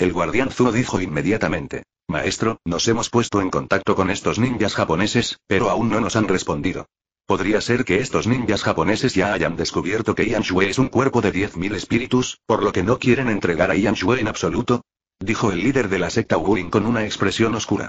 El guardián Zuo dijo inmediatamente. Maestro, nos hemos puesto en contacto con estos ninjas japoneses, pero aún no nos han respondido. Podría ser que estos ninjas japoneses ya hayan descubierto que Yanshue es un cuerpo de 10.000 espíritus, por lo que no quieren entregar a Yanshue en absoluto, dijo el líder de la secta Wuling con una expresión oscura.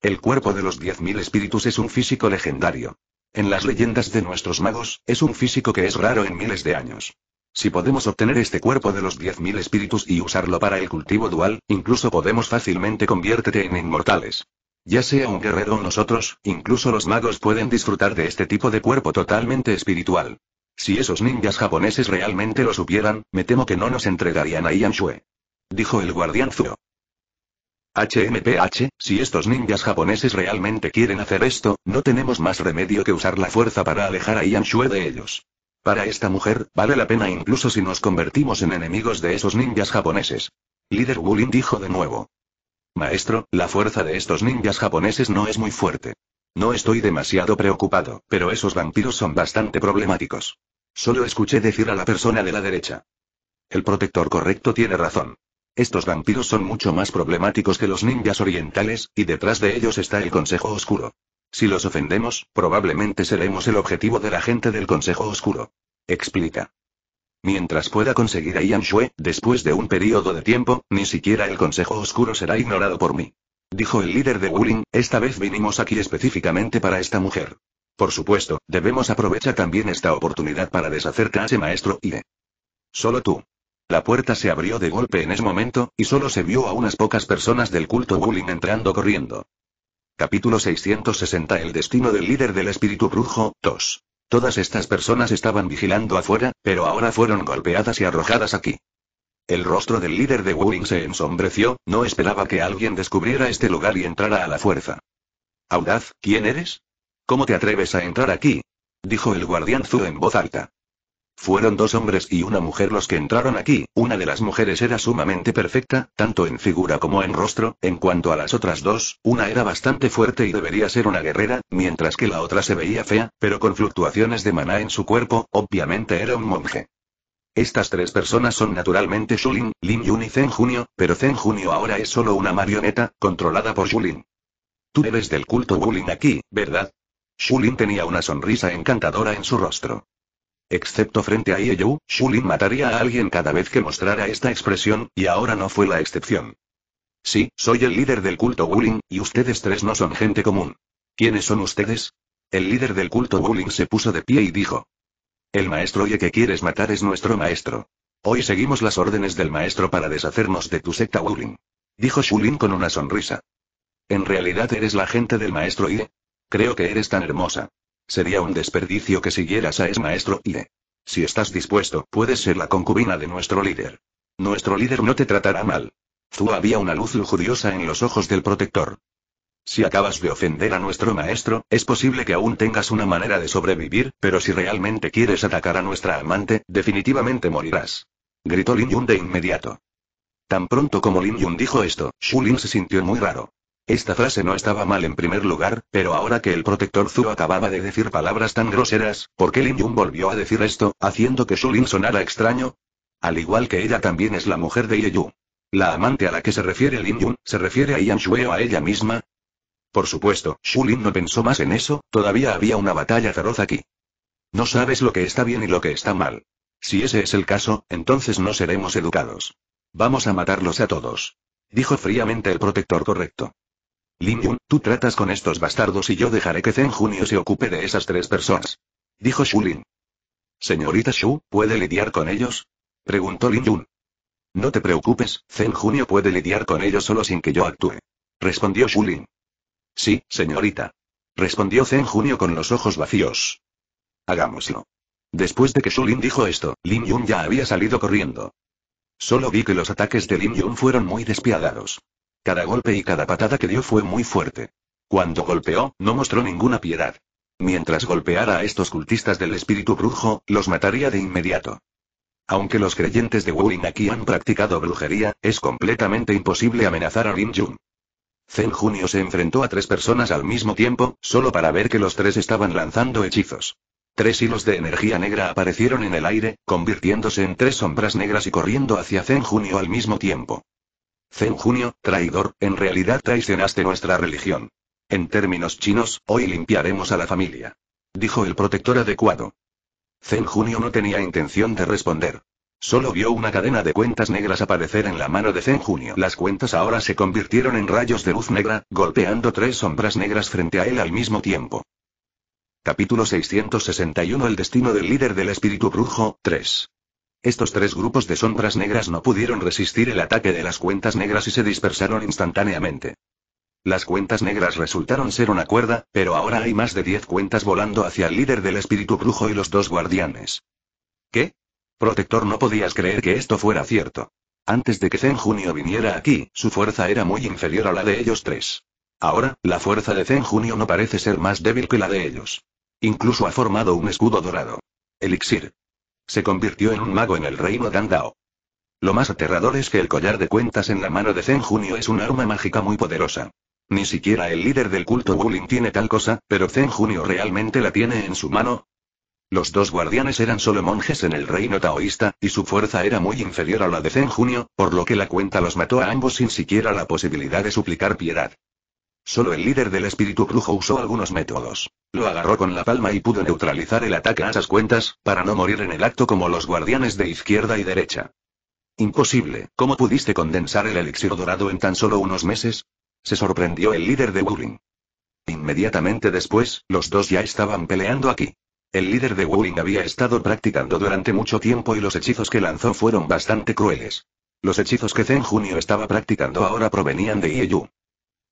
El cuerpo de los 10.000 espíritus es un físico legendario. En las leyendas de nuestros magos, es un físico que es raro en miles de años. Si podemos obtener este cuerpo de los 10.000 espíritus y usarlo para el cultivo dual, incluso podemos fácilmente conviértete en inmortales. Ya sea un guerrero o nosotros, incluso los magos pueden disfrutar de este tipo de cuerpo totalmente espiritual. Si esos ninjas japoneses realmente lo supieran, me temo que no nos entregarían a Ian Dijo el guardián Zuo. HMPH, si estos ninjas japoneses realmente quieren hacer esto, no tenemos más remedio que usar la fuerza para alejar a Ian de ellos. Para esta mujer, vale la pena incluso si nos convertimos en enemigos de esos ninjas japoneses. Líder Wulin dijo de nuevo. Maestro, la fuerza de estos ninjas japoneses no es muy fuerte. No estoy demasiado preocupado, pero esos vampiros son bastante problemáticos. Solo escuché decir a la persona de la derecha. El protector correcto tiene razón. Estos vampiros son mucho más problemáticos que los ninjas orientales, y detrás de ellos está el Consejo Oscuro. Si los ofendemos, probablemente seremos el objetivo de la gente del Consejo Oscuro. Explica. Mientras pueda conseguir a Yan después de un periodo de tiempo, ni siquiera el Consejo Oscuro será ignorado por mí. Dijo el líder de Wuling, esta vez vinimos aquí específicamente para esta mujer. Por supuesto, debemos aprovechar también esta oportunidad para deshacer a ese maestro Ie. Solo tú. La puerta se abrió de golpe en ese momento, y solo se vio a unas pocas personas del culto Wuling entrando corriendo. Capítulo 660 El destino del líder del espíritu brujo, 2. Todas estas personas estaban vigilando afuera, pero ahora fueron golpeadas y arrojadas aquí. El rostro del líder de Wuling se ensombreció, no esperaba que alguien descubriera este lugar y entrara a la fuerza. Audaz, ¿quién eres? ¿Cómo te atreves a entrar aquí? dijo el guardián Zhu en voz alta. Fueron dos hombres y una mujer los que entraron aquí, una de las mujeres era sumamente perfecta, tanto en figura como en rostro, en cuanto a las otras dos, una era bastante fuerte y debería ser una guerrera, mientras que la otra se veía fea, pero con fluctuaciones de maná en su cuerpo, obviamente era un monje. Estas tres personas son naturalmente Shulin, Lin Yun y Zen Junio, pero Zen Junio ahora es solo una marioneta, controlada por Shulin. Tú eres del culto Wulin aquí, ¿verdad? Shulin tenía una sonrisa encantadora en su rostro. Excepto frente a Ieyu, Shulin mataría a alguien cada vez que mostrara esta expresión, y ahora no fue la excepción. Sí, soy el líder del culto Wuling, y ustedes tres no son gente común. ¿Quiénes son ustedes? El líder del culto Wuling se puso de pie y dijo. El maestro Ye que quieres matar es nuestro maestro. Hoy seguimos las órdenes del maestro para deshacernos de tu secta Wuling. Dijo Shulin con una sonrisa. En realidad eres la gente del maestro Ye. Creo que eres tan hermosa. Sería un desperdicio que siguieras a ese maestro y Si estás dispuesto, puedes ser la concubina de nuestro líder. Nuestro líder no te tratará mal. Tú había una luz lujuriosa en los ojos del protector. Si acabas de ofender a nuestro maestro, es posible que aún tengas una manera de sobrevivir, pero si realmente quieres atacar a nuestra amante, definitivamente morirás. Gritó Lin Yun de inmediato. Tan pronto como Lin Yun dijo esto, Shu Lin se sintió muy raro. Esta frase no estaba mal en primer lugar, pero ahora que el protector Zhu acababa de decir palabras tan groseras, ¿por qué Lin Yun volvió a decir esto, haciendo que Shulin sonara extraño? Al igual que ella también es la mujer de Ye Yu. La amante a la que se refiere Lin Yun, ¿se refiere a Yan o a ella misma? Por supuesto, Shulin no pensó más en eso, todavía había una batalla feroz aquí. No sabes lo que está bien y lo que está mal. Si ese es el caso, entonces no seremos educados. Vamos a matarlos a todos. Dijo fríamente el protector correcto. Lin Yun, tú tratas con estos bastardos y yo dejaré que Zen Junio se ocupe de esas tres personas. Dijo Shulin. Señorita Shu, ¿puede lidiar con ellos? Preguntó Lin Yun. No te preocupes, Zen Junio puede lidiar con ellos solo sin que yo actúe. Respondió Shulin. Sí, señorita. Respondió Zen Junio con los ojos vacíos. Hagámoslo. Después de que Shulin dijo esto, Lin Yun ya había salido corriendo. Solo vi que los ataques de Lin Yun fueron muy despiadados. Cada golpe y cada patada que dio fue muy fuerte. Cuando golpeó, no mostró ninguna piedad. Mientras golpeara a estos cultistas del espíritu brujo, los mataría de inmediato. Aunque los creyentes de Wuling aquí han practicado brujería, es completamente imposible amenazar a Lin Jun. Zen Junio se enfrentó a tres personas al mismo tiempo, solo para ver que los tres estaban lanzando hechizos. Tres hilos de energía negra aparecieron en el aire, convirtiéndose en tres sombras negras y corriendo hacia Zen Junio al mismo tiempo. Junio, traidor, en realidad traicionaste nuestra religión. En términos chinos, hoy limpiaremos a la familia. Dijo el protector adecuado. Zen Junio no tenía intención de responder. Solo vio una cadena de cuentas negras aparecer en la mano de Zen Junio. Las cuentas ahora se convirtieron en rayos de luz negra, golpeando tres sombras negras frente a él al mismo tiempo. Capítulo 661 El destino del líder del espíritu brujo, 3. Estos tres grupos de sombras negras no pudieron resistir el ataque de las cuentas negras y se dispersaron instantáneamente. Las cuentas negras resultaron ser una cuerda, pero ahora hay más de diez cuentas volando hacia el líder del espíritu brujo y los dos guardianes. ¿Qué? Protector, no podías creer que esto fuera cierto. Antes de que Zen Junio viniera aquí, su fuerza era muy inferior a la de ellos tres. Ahora, la fuerza de Zen Junio no parece ser más débil que la de ellos. Incluso ha formado un escudo dorado. Elixir se convirtió en un mago en el reino Dandao. Lo más aterrador es que el collar de cuentas en la mano de Zen Junio es un arma mágica muy poderosa. Ni siquiera el líder del culto Wulin tiene tal cosa, pero Zen Junio realmente la tiene en su mano. Los dos guardianes eran solo monjes en el reino taoísta, y su fuerza era muy inferior a la de Zen Junio, por lo que la cuenta los mató a ambos sin siquiera la posibilidad de suplicar piedad. Solo el líder del espíritu brujo usó algunos métodos. Lo agarró con la palma y pudo neutralizar el ataque a esas cuentas, para no morir en el acto como los guardianes de izquierda y derecha. Imposible, ¿cómo pudiste condensar el elixir dorado en tan solo unos meses? Se sorprendió el líder de Wuling. Inmediatamente después, los dos ya estaban peleando aquí. El líder de Wuling había estado practicando durante mucho tiempo y los hechizos que lanzó fueron bastante crueles. Los hechizos que Zen Junio estaba practicando ahora provenían de Ieyu.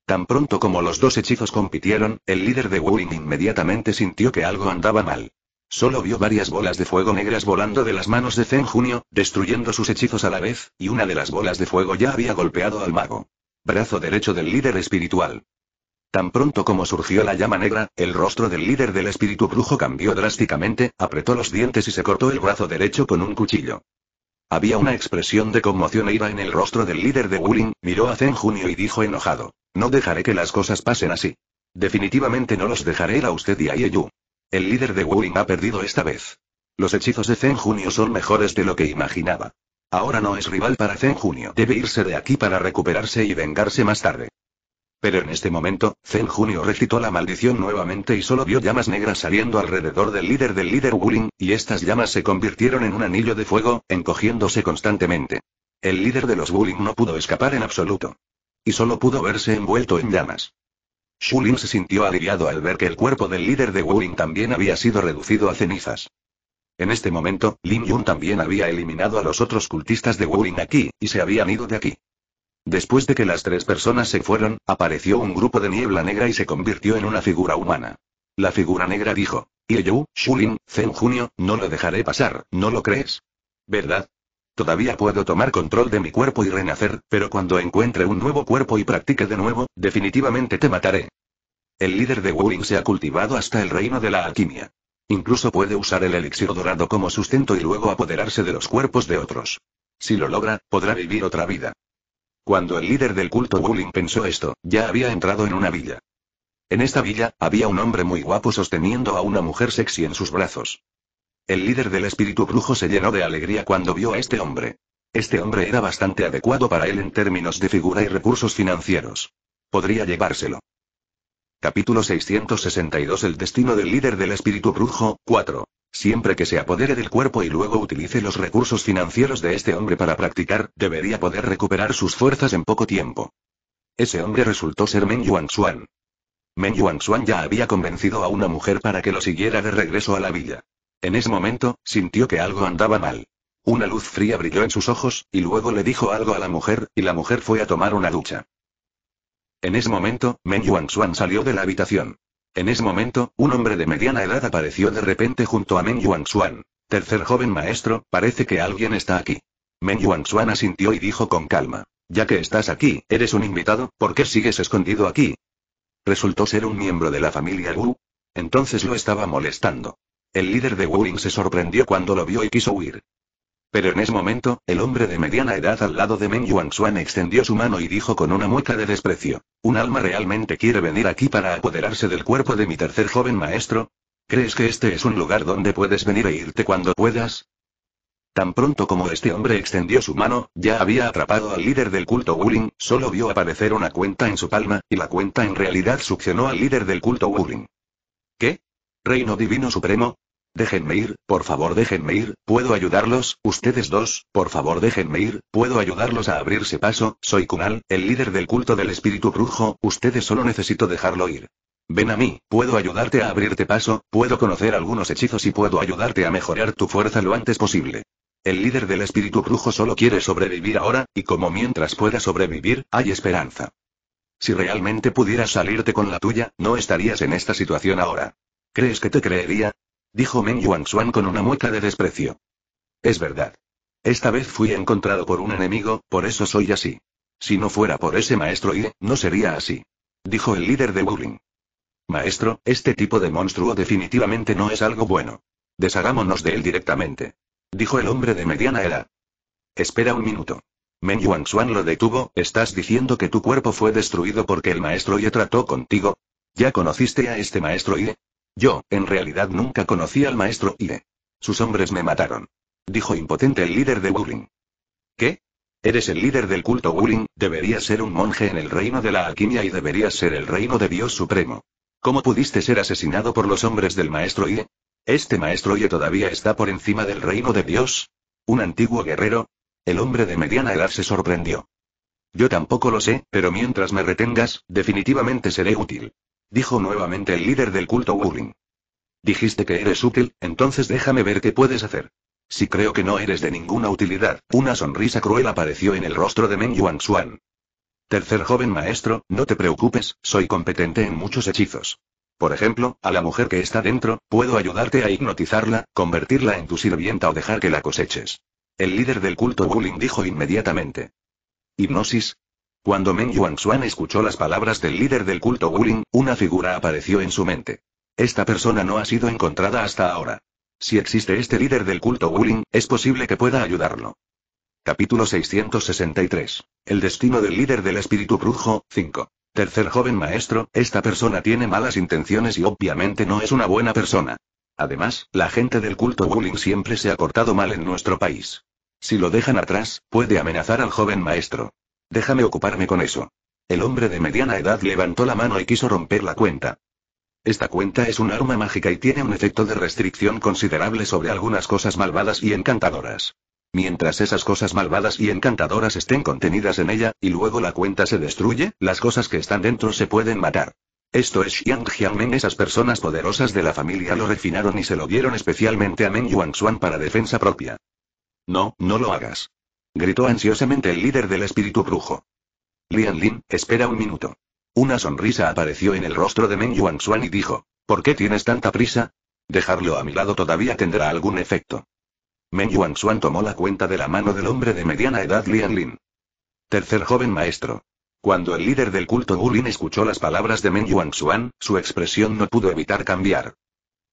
Tan pronto como los dos hechizos compitieron, el líder de Wuling inmediatamente sintió que algo andaba mal. Solo vio varias bolas de fuego negras volando de las manos de Zen Junio, destruyendo sus hechizos a la vez, y una de las bolas de fuego ya había golpeado al mago. Brazo derecho del líder espiritual. Tan pronto como surgió la llama negra, el rostro del líder del espíritu brujo cambió drásticamente, apretó los dientes y se cortó el brazo derecho con un cuchillo. Había una expresión de conmoción e ira en el rostro del líder de Wuling, miró a Zen Junio y dijo enojado. No dejaré que las cosas pasen así. Definitivamente no los dejaré a usted y a Yeyu. El líder de Wuling ha perdido esta vez. Los hechizos de Zen Junio son mejores de lo que imaginaba. Ahora no es rival para Zen Junio. Debe irse de aquí para recuperarse y vengarse más tarde. Pero en este momento, Zen Junio recitó la maldición nuevamente y solo vio llamas negras saliendo alrededor del líder del líder Wuling, y estas llamas se convirtieron en un anillo de fuego, encogiéndose constantemente. El líder de los Wuling no pudo escapar en absoluto. Y solo pudo verse envuelto en llamas. Shulin se sintió aliviado al ver que el cuerpo del líder de Wuling también había sido reducido a cenizas. En este momento, Lin Yun también había eliminado a los otros cultistas de Wuling aquí, y se habían ido de aquí. Después de que las tres personas se fueron, apareció un grupo de niebla negra y se convirtió en una figura humana. La figura negra dijo, Yu, Shulin, Zen Junio, no lo dejaré pasar, ¿no lo crees? ¿Verdad? Todavía puedo tomar control de mi cuerpo y renacer, pero cuando encuentre un nuevo cuerpo y practique de nuevo, definitivamente te mataré. El líder de Wuling se ha cultivado hasta el reino de la alquimia. Incluso puede usar el elixir dorado como sustento y luego apoderarse de los cuerpos de otros. Si lo logra, podrá vivir otra vida. Cuando el líder del culto Wuling pensó esto, ya había entrado en una villa. En esta villa, había un hombre muy guapo sosteniendo a una mujer sexy en sus brazos. El líder del espíritu brujo se llenó de alegría cuando vio a este hombre. Este hombre era bastante adecuado para él en términos de figura y recursos financieros. Podría llevárselo. Capítulo 662 El destino del líder del espíritu brujo, 4. Siempre que se apodere del cuerpo y luego utilice los recursos financieros de este hombre para practicar, debería poder recuperar sus fuerzas en poco tiempo. Ese hombre resultó ser Men Yuan Xuan. Men ya había convencido a una mujer para que lo siguiera de regreso a la villa. En ese momento, sintió que algo andaba mal. Una luz fría brilló en sus ojos, y luego le dijo algo a la mujer, y la mujer fue a tomar una ducha. En ese momento, Men Yuan salió de la habitación. En ese momento, un hombre de mediana edad apareció de repente junto a Meng Yuanxuan. Tercer joven maestro, parece que alguien está aquí. Meng Yuanxuan asintió y dijo con calma. Ya que estás aquí, eres un invitado, ¿por qué sigues escondido aquí? Resultó ser un miembro de la familia Wu. Entonces lo estaba molestando. El líder de Wuling se sorprendió cuando lo vio y quiso huir. Pero en ese momento, el hombre de mediana edad al lado de Meng Yuanxuan extendió su mano y dijo con una mueca de desprecio: ¿Un alma realmente quiere venir aquí para apoderarse del cuerpo de mi tercer joven maestro? ¿Crees que este es un lugar donde puedes venir e irte cuando puedas? Tan pronto como este hombre extendió su mano, ya había atrapado al líder del culto Wuling, solo vio aparecer una cuenta en su palma, y la cuenta en realidad succionó al líder del culto Wuling. ¿Qué? ¿Reino Divino Supremo? Déjenme ir, por favor déjenme ir, puedo ayudarlos, ustedes dos, por favor déjenme ir, puedo ayudarlos a abrirse paso, soy Kunal, el líder del culto del espíritu brujo, ustedes solo necesito dejarlo ir. Ven a mí, puedo ayudarte a abrirte paso, puedo conocer algunos hechizos y puedo ayudarte a mejorar tu fuerza lo antes posible. El líder del espíritu brujo solo quiere sobrevivir ahora, y como mientras pueda sobrevivir, hay esperanza. Si realmente pudieras salirte con la tuya, no estarías en esta situación ahora. ¿Crees que te creería? Dijo Meng Yuanxuan con una mueca de desprecio. Es verdad. Esta vez fui encontrado por un enemigo, por eso soy así. Si no fuera por ese maestro y no sería así. Dijo el líder de Wuling. Maestro, este tipo de monstruo definitivamente no es algo bueno. Deshagámonos de él directamente. Dijo el hombre de mediana edad. Espera un minuto. Meng Yuanxuan lo detuvo, ¿estás diciendo que tu cuerpo fue destruido porque el maestro Yi trató contigo? ¿Ya conociste a este maestro y yo, en realidad nunca conocí al maestro Ie. Sus hombres me mataron. Dijo impotente el líder de Wuling. ¿Qué? Eres el líder del culto Wuling, deberías ser un monje en el reino de la alquimia y deberías ser el reino de Dios Supremo. ¿Cómo pudiste ser asesinado por los hombres del maestro Ie? ¿Este maestro Ie todavía está por encima del reino de Dios? ¿Un antiguo guerrero? El hombre de mediana edad se sorprendió. Yo tampoco lo sé, pero mientras me retengas, definitivamente seré útil dijo nuevamente el líder del culto Wuling. Dijiste que eres útil, entonces déjame ver qué puedes hacer. Si creo que no eres de ninguna utilidad, una sonrisa cruel apareció en el rostro de Meng Yuan Xuan. Tercer joven maestro, no te preocupes, soy competente en muchos hechizos. Por ejemplo, a la mujer que está dentro, puedo ayudarte a hipnotizarla, convertirla en tu sirvienta o dejar que la coseches. El líder del culto Wuling dijo inmediatamente. ¿Hipnosis? Cuando Meng Yuanxuan escuchó las palabras del líder del culto Wuling, una figura apareció en su mente. Esta persona no ha sido encontrada hasta ahora. Si existe este líder del culto Wuling, es posible que pueda ayudarlo. Capítulo 663. El destino del líder del espíritu brujo, 5. Tercer joven maestro, esta persona tiene malas intenciones y obviamente no es una buena persona. Además, la gente del culto Wuling siempre se ha cortado mal en nuestro país. Si lo dejan atrás, puede amenazar al joven maestro. Déjame ocuparme con eso. El hombre de mediana edad levantó la mano y quiso romper la cuenta. Esta cuenta es un arma mágica y tiene un efecto de restricción considerable sobre algunas cosas malvadas y encantadoras. Mientras esas cosas malvadas y encantadoras estén contenidas en ella, y luego la cuenta se destruye, las cosas que están dentro se pueden matar. Esto es Xiang Men. Esas personas poderosas de la familia lo refinaron y se lo dieron especialmente a Meng Xuan para defensa propia. No, no lo hagas gritó ansiosamente el líder del espíritu brujo. Lian Lin, espera un minuto. Una sonrisa apareció en el rostro de Meng Yuan Xuan y dijo, ¿por qué tienes tanta prisa? Dejarlo a mi lado todavía tendrá algún efecto. Meng Yuan Xuan tomó la cuenta de la mano del hombre de mediana edad Lian Lin. Tercer joven maestro. Cuando el líder del culto Gulin escuchó las palabras de Meng Yuan Xuan, su expresión no pudo evitar cambiar.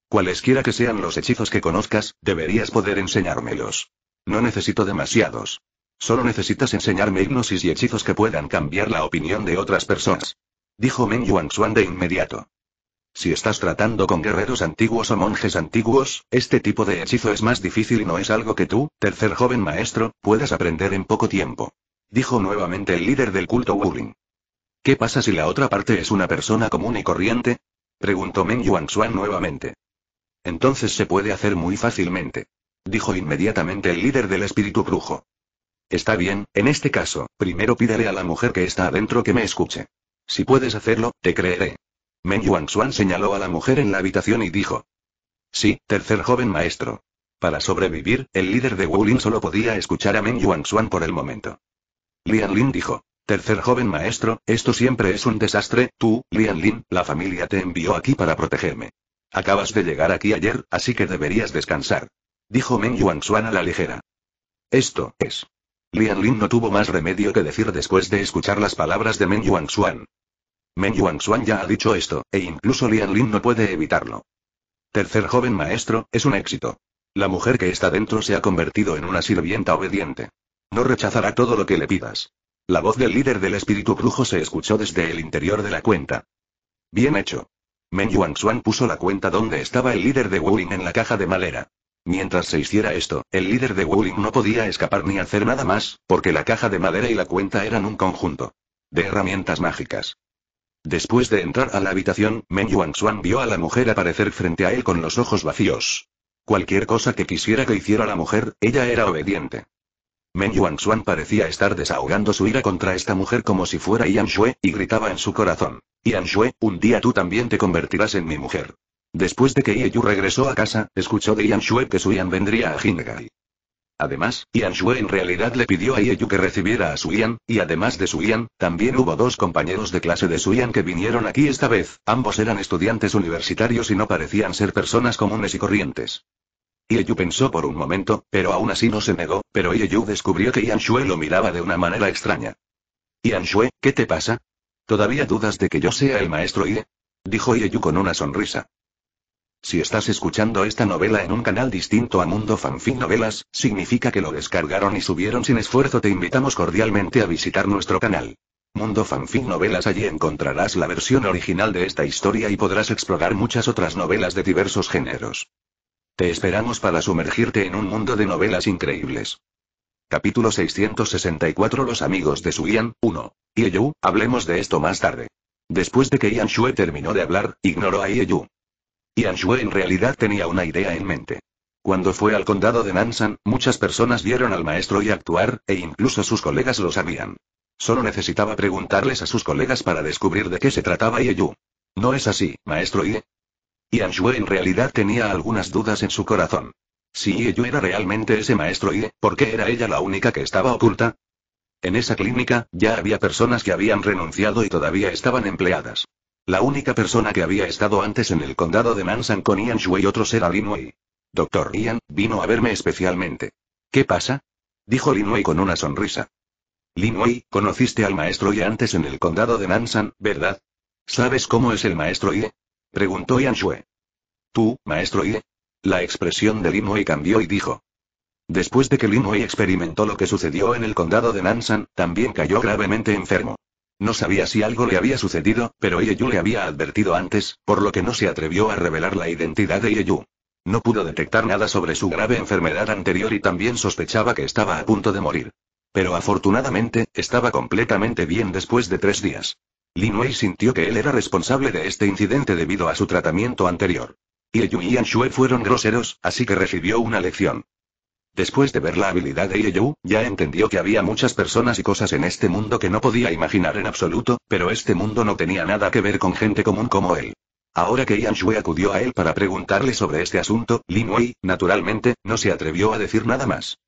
Cualesquiera que sean los hechizos que conozcas, deberías poder enseñármelos. No necesito demasiados. Solo necesitas enseñarme hipnosis y hechizos que puedan cambiar la opinión de otras personas. Dijo Meng Yuanxuan de inmediato. Si estás tratando con guerreros antiguos o monjes antiguos, este tipo de hechizo es más difícil y no es algo que tú, tercer joven maestro, puedas aprender en poco tiempo. Dijo nuevamente el líder del culto Wuling. ¿Qué pasa si la otra parte es una persona común y corriente? Preguntó Meng Yuanxuan nuevamente. Entonces se puede hacer muy fácilmente dijo inmediatamente el líder del espíritu brujo. Está bien, en este caso, primero pídele a la mujer que está adentro que me escuche. Si puedes hacerlo, te creeré. Meng Yuanxuan señaló a la mujer en la habitación y dijo. Sí, tercer joven maestro. Para sobrevivir, el líder de Lin solo podía escuchar a Meng Yuanxuan por el momento. Lian Lin dijo. Tercer joven maestro, esto siempre es un desastre, tú, Lian Lin, la familia te envió aquí para protegerme. Acabas de llegar aquí ayer, así que deberías descansar. Dijo Meng Yuanxuan a la ligera. Esto es. Lian Lin no tuvo más remedio que decir después de escuchar las palabras de Meng Yuanxuan. Meng Yuanxuan ya ha dicho esto, e incluso Lian Lin no puede evitarlo. Tercer joven maestro, es un éxito. La mujer que está dentro se ha convertido en una sirvienta obediente. No rechazará todo lo que le pidas. La voz del líder del espíritu brujo se escuchó desde el interior de la cuenta. Bien hecho. Meng Yuanxuan puso la cuenta donde estaba el líder de Wuling en la caja de madera. Mientras se hiciera esto, el líder de Wuling no podía escapar ni hacer nada más, porque la caja de madera y la cuenta eran un conjunto de herramientas mágicas. Después de entrar a la habitación, Meng Yuanxuan vio a la mujer aparecer frente a él con los ojos vacíos. Cualquier cosa que quisiera que hiciera la mujer, ella era obediente. Meng Yuanxuan parecía estar desahogando su ira contra esta mujer como si fuera Yan Shui, y gritaba en su corazón. Yan Shui, un día tú también te convertirás en mi mujer. Después de que Ieyu regresó a casa, escuchó de Yan Shue que Suyan vendría a Jingai. Además, Yan en realidad le pidió a Ieyu que recibiera a Yan, y además de Suyan, también hubo dos compañeros de clase de Suyan que vinieron aquí esta vez, ambos eran estudiantes universitarios y no parecían ser personas comunes y corrientes. Ieyu pensó por un momento, pero aún así no se negó, pero Ieyu descubrió que Yan lo miraba de una manera extraña. Yan ¿qué te pasa? ¿Todavía dudas de que yo sea el maestro Ie? Dijo Ieyu con una sonrisa. Si estás escuchando esta novela en un canal distinto a Mundo Fanfic Novelas, significa que lo descargaron y subieron sin esfuerzo. Te invitamos cordialmente a visitar nuestro canal. Mundo Fanfic Novelas allí encontrarás la versión original de esta historia y podrás explorar muchas otras novelas de diversos géneros. Te esperamos para sumergirte en un mundo de novelas increíbles. Capítulo 664 Los amigos de su Ian, 1. Yeyu, hablemos de esto más tarde. Después de que Yan Shue terminó de hablar, ignoró a Yeyu. Y en realidad tenía una idea en mente. Cuando fue al condado de Nansan, muchas personas vieron al maestro y actuar, e incluso sus colegas lo sabían. Solo necesitaba preguntarles a sus colegas para descubrir de qué se trataba Yeyu. ¿No es así, maestro Yi? Y en realidad tenía algunas dudas en su corazón. Si Yeyu era realmente ese maestro Yi, ¿por qué era ella la única que estaba oculta? En esa clínica, ya había personas que habían renunciado y todavía estaban empleadas. La única persona que había estado antes en el condado de Nansan con Ian Shui y otros era Lin Wei. Doctor Ian, vino a verme especialmente. ¿Qué pasa? Dijo Lin Wei con una sonrisa. Lin Wei, conociste al maestro Ye antes en el condado de Nansan, ¿verdad? ¿Sabes cómo es el maestro Ye? Preguntó Ian Shui. ¿Tú, maestro Ye? La expresión de Lin Wei cambió y dijo. Después de que Lin Wei experimentó lo que sucedió en el condado de Nansan, también cayó gravemente enfermo. No sabía si algo le había sucedido, pero Ieyu le había advertido antes, por lo que no se atrevió a revelar la identidad de Ieyu. No pudo detectar nada sobre su grave enfermedad anterior y también sospechaba que estaba a punto de morir. Pero afortunadamente, estaba completamente bien después de tres días. Lin Wei sintió que él era responsable de este incidente debido a su tratamiento anterior. Ieyu y Yan fueron groseros, así que recibió una lección. Después de ver la habilidad de Yu, ya entendió que había muchas personas y cosas en este mundo que no podía imaginar en absoluto, pero este mundo no tenía nada que ver con gente común como él. Ahora que Yan Shui acudió a él para preguntarle sobre este asunto, Lin Wei, naturalmente, no se atrevió a decir nada más.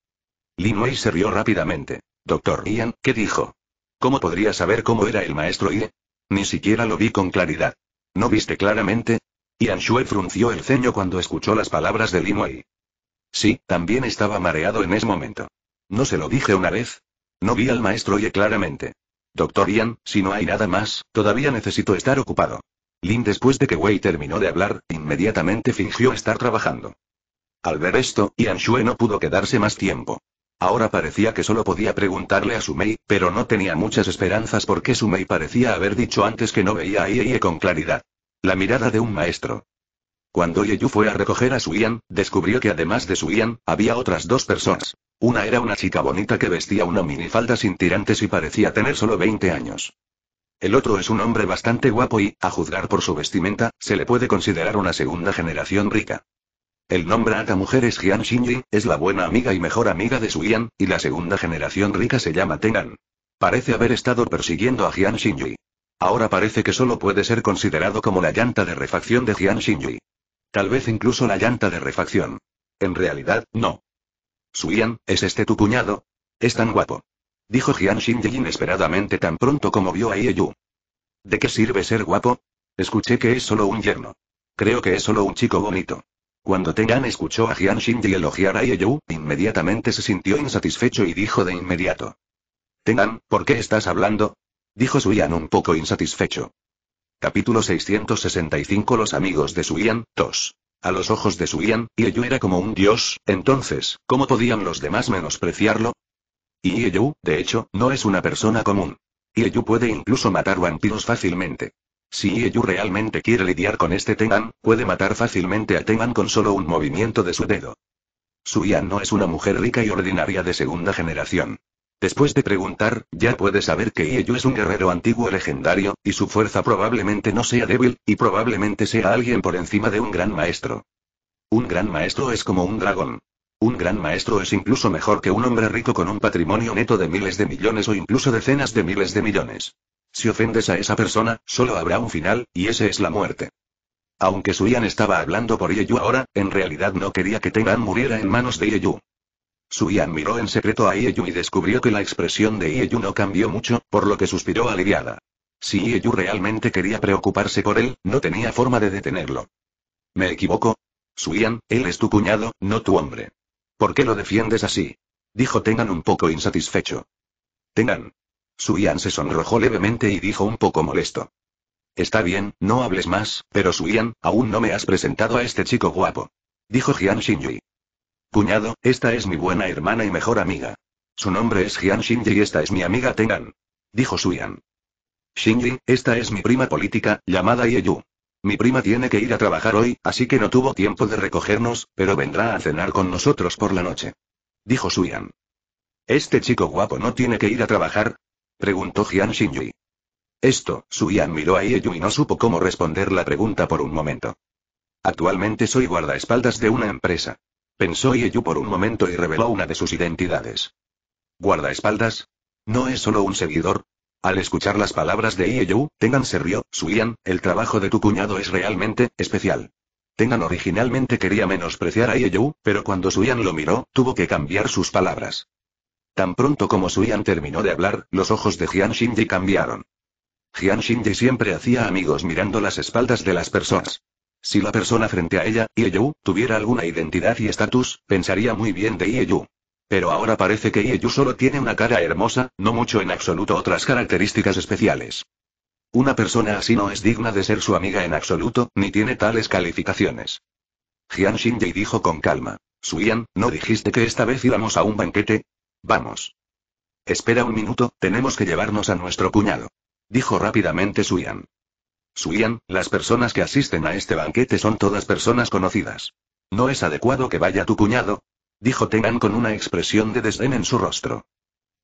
Lin Wei se rió rápidamente. Doctor Ian, ¿qué dijo? ¿Cómo podría saber cómo era el maestro Ie? Ni siquiera lo vi con claridad. ¿No viste claramente? Yan Shui frunció el ceño cuando escuchó las palabras de Lin Wei. Sí, también estaba mareado en ese momento. ¿No se lo dije una vez? No vi al maestro Ye claramente. Doctor Ian, si no hay nada más, todavía necesito estar ocupado. Lin después de que Wei terminó de hablar, inmediatamente fingió estar trabajando. Al ver esto, Ian Shue no pudo quedarse más tiempo. Ahora parecía que solo podía preguntarle a Sumei, pero no tenía muchas esperanzas porque Sumei parecía haber dicho antes que no veía a Ye con claridad. La mirada de un maestro. Cuando Yeyu fue a recoger a Su Yan, descubrió que además de Su Yan, había otras dos personas. Una era una chica bonita que vestía una minifalda sin tirantes y parecía tener solo 20 años. El otro es un hombre bastante guapo y, a juzgar por su vestimenta, se le puede considerar una segunda generación rica. El nombre a la mujer es Jian Shinji, es la buena amiga y mejor amiga de Su Yan, y la segunda generación rica se llama Tengan. Parece haber estado persiguiendo a Jian Shinji. Ahora parece que solo puede ser considerado como la llanta de refacción de Jian Shinji. Tal vez incluso la llanta de refacción. En realidad, no. Suian, ¿es este tu cuñado? Es tan guapo. Dijo Jian Shinji inesperadamente tan pronto como vio a Yu. ¿De qué sirve ser guapo? Escuché que es solo un yerno. Creo que es solo un chico bonito. Cuando Tengan escuchó a Jian Shinji elogiar a Yu, inmediatamente se sintió insatisfecho y dijo de inmediato. Tengan, ¿por qué estás hablando? Dijo Suyan un poco insatisfecho. Capítulo 665 Los amigos de Suian, 2. A los ojos de Suian, Ieyu era como un dios, entonces, ¿cómo podían los demás menospreciarlo? Y Ieyu, de hecho, no es una persona común. Ieyu puede incluso matar vampiros fácilmente. Si Ieyu realmente quiere lidiar con este Tengan, puede matar fácilmente a Tengan con solo un movimiento de su dedo. Suian no es una mujer rica y ordinaria de segunda generación. Después de preguntar, ya puedes saber que Ieyu es un guerrero antiguo legendario, y su fuerza probablemente no sea débil, y probablemente sea alguien por encima de un gran maestro. Un gran maestro es como un dragón. Un gran maestro es incluso mejor que un hombre rico con un patrimonio neto de miles de millones o incluso decenas de miles de millones. Si ofendes a esa persona, solo habrá un final, y ese es la muerte. Aunque Suiyan estaba hablando por Ieyu ahora, en realidad no quería que Tengan muriera en manos de Ieyu. Suyan miró en secreto a Ieyu y descubrió que la expresión de Ieyu no cambió mucho, por lo que suspiró aliviada. Si Ieyu realmente quería preocuparse por él, no tenía forma de detenerlo. ¿Me equivoco? Suyan, él es tu cuñado, no tu hombre. ¿Por qué lo defiendes así? Dijo Tengan un poco insatisfecho. Tengan. Suyan se sonrojó levemente y dijo un poco molesto. Está bien, no hables más, pero Suyan, aún no me has presentado a este chico guapo. Dijo Jian y. Cuñado, esta es mi buena hermana y mejor amiga. Su nombre es Jian Shinji y esta es mi amiga Tengan. Dijo Suyan. Shinji, esta es mi prima política, llamada Yeyu. Mi prima tiene que ir a trabajar hoy, así que no tuvo tiempo de recogernos, pero vendrá a cenar con nosotros por la noche. Dijo Suyan. ¿Este chico guapo no tiene que ir a trabajar? Preguntó Jian Shinji. Esto, Suyan miró a Yeyu y no supo cómo responder la pregunta por un momento. Actualmente soy guardaespaldas de una empresa. Pensó Ieyu por un momento y reveló una de sus identidades. ¿Guardaespaldas? ¿No es solo un seguidor? Al escuchar las palabras de Ieyu, Tengan se rió, Suian, el trabajo de tu cuñado es realmente especial. Tengan originalmente quería menospreciar a Ieyu, pero cuando Suyan lo miró, tuvo que cambiar sus palabras. Tan pronto como Suyan terminó de hablar, los ojos de Jian Shinji cambiaron. Jian Shinji siempre hacía amigos mirando las espaldas de las personas. Si la persona frente a ella, Ieyu, tuviera alguna identidad y estatus, pensaría muy bien de Ieyu. Pero ahora parece que Ieyu solo tiene una cara hermosa, no mucho en absoluto otras características especiales. Una persona así no es digna de ser su amiga en absoluto, ni tiene tales calificaciones. Jian Shinji dijo con calma. Suyan, ¿no dijiste que esta vez íbamos a un banquete? Vamos. Espera un minuto, tenemos que llevarnos a nuestro cuñado. Dijo rápidamente Suyan. Suyan, las personas que asisten a este banquete son todas personas conocidas. No es adecuado que vaya tu cuñado, dijo Tengan con una expresión de desdén en su rostro.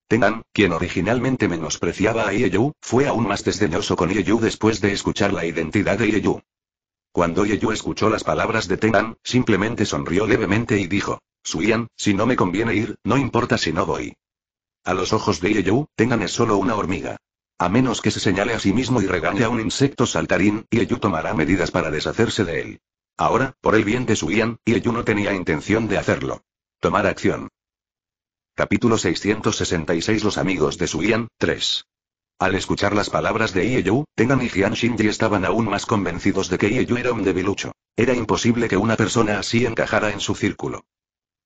Tengan, quien originalmente menospreciaba a Yu, fue aún más desdeñoso con Yu después de escuchar la identidad de Yu. Cuando Yu escuchó las palabras de Tengan, simplemente sonrió levemente y dijo, Suyan, si no me conviene ir, no importa si no voy. A los ojos de Yu, Tengan es solo una hormiga. A menos que se señale a sí mismo y regañe a un insecto saltarín, Ieyu tomará medidas para deshacerse de él. Ahora, por el bien de y Ieyu no tenía intención de hacerlo. Tomar acción. Capítulo 666 Los amigos de suían 3. Al escuchar las palabras de Ieyu, Tengan y Jian Shinji estaban aún más convencidos de que Ieyu era un debilucho. Era imposible que una persona así encajara en su círculo.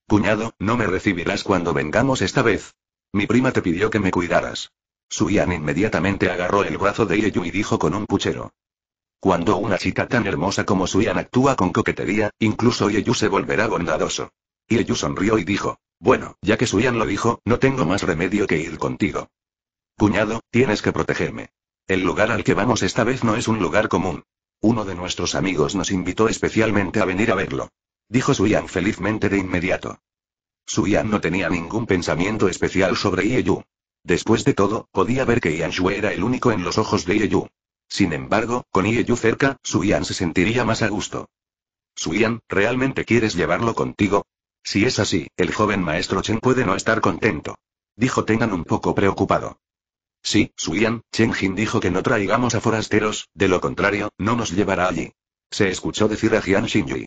Cuñado, no me recibirás cuando vengamos esta vez. Mi prima te pidió que me cuidaras. Suyan inmediatamente agarró el brazo de Yeyu y dijo con un puchero. Cuando una chica tan hermosa como Suyan actúa con coquetería, incluso Ieyu se volverá bondadoso. Yeyu sonrió y dijo, bueno, ya que Suyan lo dijo, no tengo más remedio que ir contigo. Cuñado, tienes que protegerme. El lugar al que vamos esta vez no es un lugar común. Uno de nuestros amigos nos invitó especialmente a venir a verlo. Dijo Suyan felizmente de inmediato. Suyan no tenía ningún pensamiento especial sobre Yeyu. Después de todo, podía ver que Shui era el único en los ojos de Yu. Sin embargo, con Yu cerca, Su Yan se sentiría más a gusto. «Su Yan, ¿realmente quieres llevarlo contigo? Si es así, el joven maestro Chen puede no estar contento. Dijo Tengan un poco preocupado. Sí, Yan, Chen Jin dijo que no traigamos a forasteros, de lo contrario, no nos llevará allí. Se escuchó decir a Jian Shinji.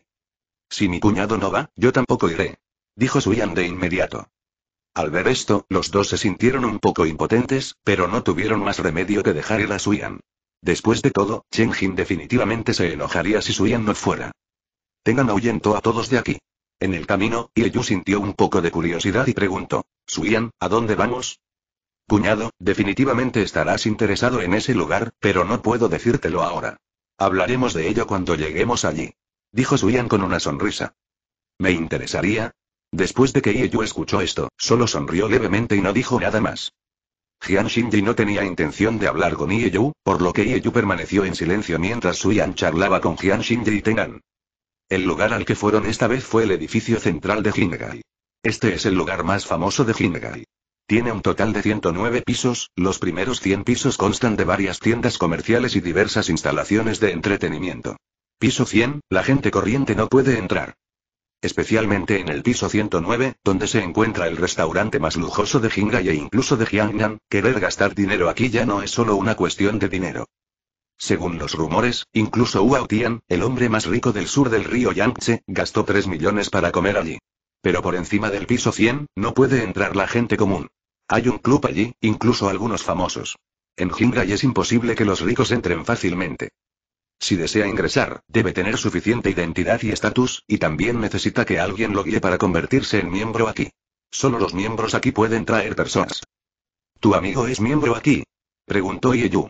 Si mi cuñado no va, yo tampoco iré. Dijo Su Yan de inmediato. Al ver esto, los dos se sintieron un poco impotentes, pero no tuvieron más remedio que dejar ir a Suyan. Después de todo, Chen Jin definitivamente se enojaría si Suyan no fuera. Tengan ahuyento a todos de aquí. En el camino, Yu sintió un poco de curiosidad y preguntó: Suyan, ¿a dónde vamos? Cuñado, definitivamente estarás interesado en ese lugar, pero no puedo decírtelo ahora. Hablaremos de ello cuando lleguemos allí. Dijo Suyan con una sonrisa. Me interesaría, Después de que Ieyu escuchó esto, solo sonrió levemente y no dijo nada más. Jian Shinji no tenía intención de hablar con Ieyu, por lo que Ieyu permaneció en silencio mientras Suyan charlaba con Jian Shinji y Tengan. El lugar al que fueron esta vez fue el edificio central de Jingai. Este es el lugar más famoso de Jingai. Tiene un total de 109 pisos, los primeros 100 pisos constan de varias tiendas comerciales y diversas instalaciones de entretenimiento. Piso 100, la gente corriente no puede entrar especialmente en el piso 109, donde se encuentra el restaurante más lujoso de Jingai e incluso de Jiangnan, querer gastar dinero aquí ya no es solo una cuestión de dinero. Según los rumores, incluso Wu Tian, el hombre más rico del sur del río Yangtze, gastó 3 millones para comer allí. Pero por encima del piso 100, no puede entrar la gente común. Hay un club allí, incluso algunos famosos. En Jingai es imposible que los ricos entren fácilmente. Si desea ingresar, debe tener suficiente identidad y estatus, y también necesita que alguien lo guíe para convertirse en miembro aquí. Solo los miembros aquí pueden traer personas. ¿Tu amigo es miembro aquí? Preguntó Yu.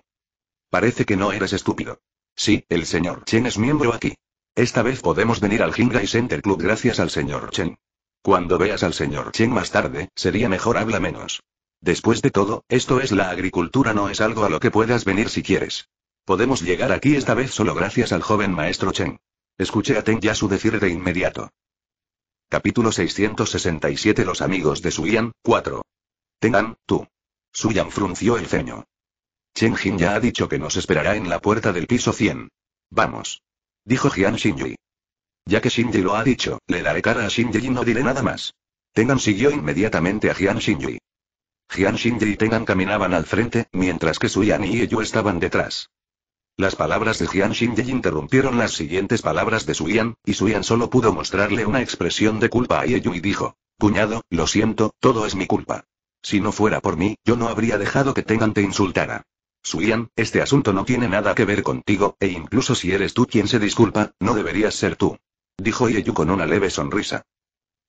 Parece que no eres estúpido. Sí, el señor Chen es miembro aquí. Esta vez podemos venir al Jingai Center Club gracias al señor Chen. Cuando veas al señor Chen más tarde, sería mejor habla menos. Después de todo, esto es la agricultura, no es algo a lo que puedas venir si quieres. Podemos llegar aquí esta vez solo gracias al joven maestro Chen. Escuché a Ten Yasu decir de inmediato. Capítulo 667 Los amigos de Suyan, 4. Tengan, tú. Suyan frunció el ceño. Chen Jin ya ha dicho que nos esperará en la puerta del piso 100. Vamos. Dijo Jian Yui. Ya que Shinji lo ha dicho, le daré cara a Shinji y no diré nada más. Tengan siguió inmediatamente a Jian Xinyui. Jian Xinji y Tengan caminaban al frente, mientras que Suyan y yo estaban detrás. Las palabras de Jian Xingyi interrumpieron las siguientes palabras de Suyan, y Suyan solo pudo mostrarle una expresión de culpa a Yeyu y dijo: Cuñado, lo siento, todo es mi culpa. Si no fuera por mí, yo no habría dejado que Tengan te insultara. Suyan, este asunto no tiene nada que ver contigo, e incluso si eres tú quien se disculpa, no deberías ser tú. Dijo Yeyu con una leve sonrisa.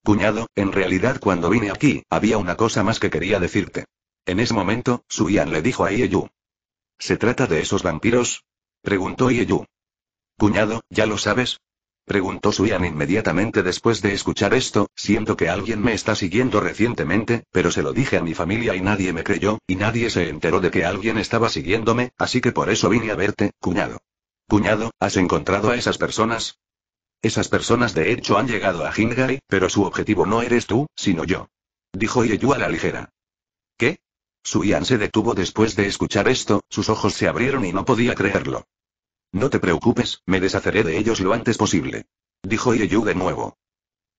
Cuñado, en realidad cuando vine aquí, había una cosa más que quería decirte. En ese momento, Suyan le dijo a Yeyu. ¿Se trata de esos vampiros? Preguntó Yeyu. Cuñado, ¿ya lo sabes? Preguntó Suian inmediatamente después de escuchar esto, siento que alguien me está siguiendo recientemente, pero se lo dije a mi familia y nadie me creyó, y nadie se enteró de que alguien estaba siguiéndome, así que por eso vine a verte, cuñado. Cuñado, ¿has encontrado a esas personas? Esas personas de hecho han llegado a Hingai, pero su objetivo no eres tú, sino yo. Dijo Yeyu a la ligera. ¿Qué? Suyan se detuvo después de escuchar esto, sus ojos se abrieron y no podía creerlo. No te preocupes, me deshaceré de ellos lo antes posible. Dijo Yeyu de nuevo.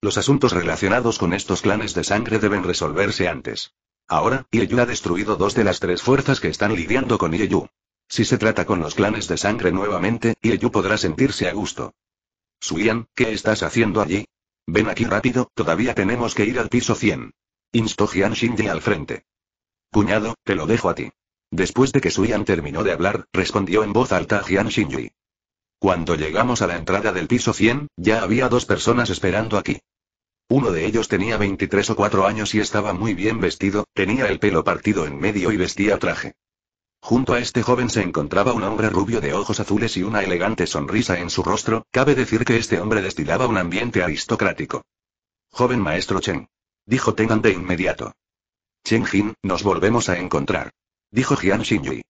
Los asuntos relacionados con estos clanes de sangre deben resolverse antes. Ahora, Yeyu ha destruido dos de las tres fuerzas que están lidiando con Yeyu. Si se trata con los clanes de sangre nuevamente, Yeyu podrá sentirse a gusto. Yan, ¿qué estás haciendo allí? Ven aquí rápido, todavía tenemos que ir al piso 100. Instó Jian Shinji al frente. Cuñado, te lo dejo a ti. Después de que Suyan terminó de hablar, respondió en voz alta Jian Xinji. Cuando llegamos a la entrada del piso 100, ya había dos personas esperando aquí. Uno de ellos tenía 23 o 4 años y estaba muy bien vestido, tenía el pelo partido en medio y vestía traje. Junto a este joven se encontraba un hombre rubio de ojos azules y una elegante sonrisa en su rostro, cabe decir que este hombre destilaba un ambiente aristocrático. Joven maestro Chen. Dijo Tengan de inmediato. Chen Jin, nos volvemos a encontrar. Dijo Jian Xinyui.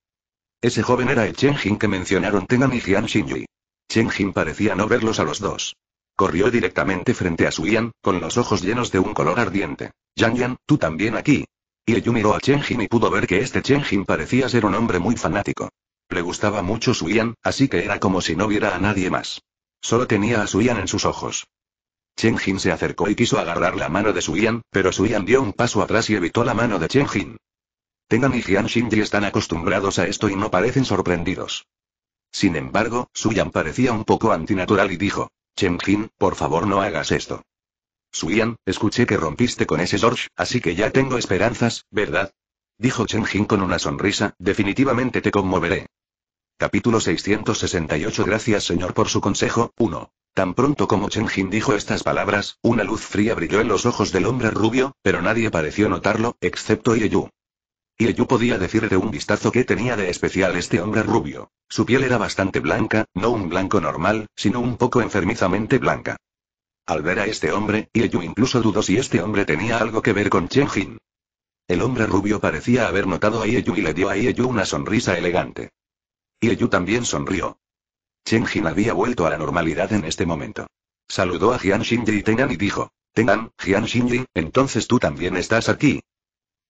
Ese joven era el Chen Jin que mencionaron Tengan y Jian Xinyui. Chen Jin parecía no verlos a los dos. Corrió directamente frente a Su Yan, con los ojos llenos de un color ardiente. Yang Yan, tú también aquí. Y Yu miró a Chen Jin y pudo ver que este Chen Jin parecía ser un hombre muy fanático. Le gustaba mucho Su Yan, así que era como si no viera a nadie más. Solo tenía a Su Yan en sus ojos. Chen Jin se acercó y quiso agarrar la mano de Su Yan, pero Su Yan dio un paso atrás y evitó la mano de Chen Jin. Tengan y Jian Shinji están acostumbrados a esto y no parecen sorprendidos. Sin embargo, Su Suyan parecía un poco antinatural y dijo, Chen Jin, por favor no hagas esto. Su Yan, escuché que rompiste con ese George, así que ya tengo esperanzas, ¿verdad? Dijo Chen Jin con una sonrisa, definitivamente te conmoveré. Capítulo 668 Gracias señor por su consejo, 1. Tan pronto como Chen Jin dijo estas palabras, una luz fría brilló en los ojos del hombre rubio, pero nadie pareció notarlo, excepto Yu. Y podía decir de un vistazo que tenía de especial este hombre rubio. Su piel era bastante blanca, no un blanco normal, sino un poco enfermizamente blanca. Al ver a este hombre, Ieyu incluso dudó si este hombre tenía algo que ver con Chen Jin. El hombre rubio parecía haber notado a Ieyu y le dio a Ieyu una sonrisa elegante. Ieyu también sonrió. Chen Jin había vuelto a la normalidad en este momento. Saludó a Jian Shinji y Tengan y dijo, Tengan, Jian Shinji, entonces tú también estás aquí.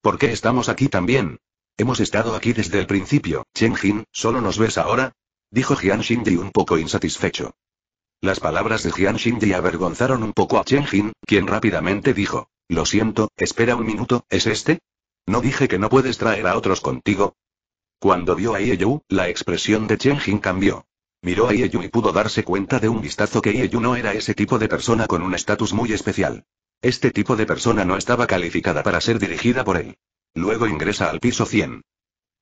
¿Por qué estamos aquí también? Hemos estado aquí desde el principio, Chen Jin, ¿solo nos ves ahora? Dijo Jian Xingdi un poco insatisfecho. Las palabras de Jian Xingdi avergonzaron un poco a Chen Jin, quien rápidamente dijo, lo siento, espera un minuto, ¿es este? ¿No dije que no puedes traer a otros contigo? Cuando vio a Yu, la expresión de Chen Jin cambió. Miró a Yu y pudo darse cuenta de un vistazo que Yu no era ese tipo de persona con un estatus muy especial. Este tipo de persona no estaba calificada para ser dirigida por él. Luego ingresa al piso 100.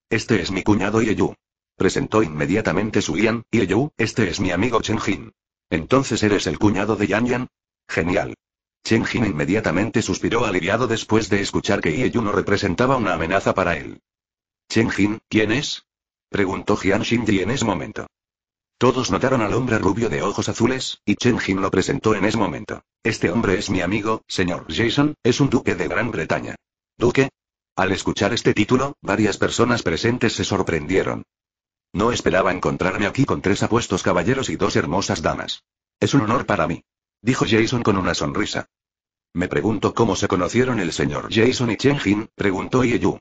Este es mi cuñado Yu. Presentó inmediatamente su Ian, Yu, este es mi amigo Chen Jin. Entonces eres el cuñado de Yan Yan. Genial. Chen Jin inmediatamente suspiró aliviado después de escuchar que Yu no representaba una amenaza para él. Chen Jin, ¿quién es? Preguntó Jian Shin en ese momento. Todos notaron al hombre rubio de ojos azules, y Chen Jin lo presentó en ese momento. Este hombre es mi amigo, señor Jason, es un duque de Gran Bretaña. ¿Duque? Al escuchar este título, varias personas presentes se sorprendieron. No esperaba encontrarme aquí con tres apuestos caballeros y dos hermosas damas. Es un honor para mí. Dijo Jason con una sonrisa. Me pregunto cómo se conocieron el señor Jason y Chen Jin, preguntó Yu.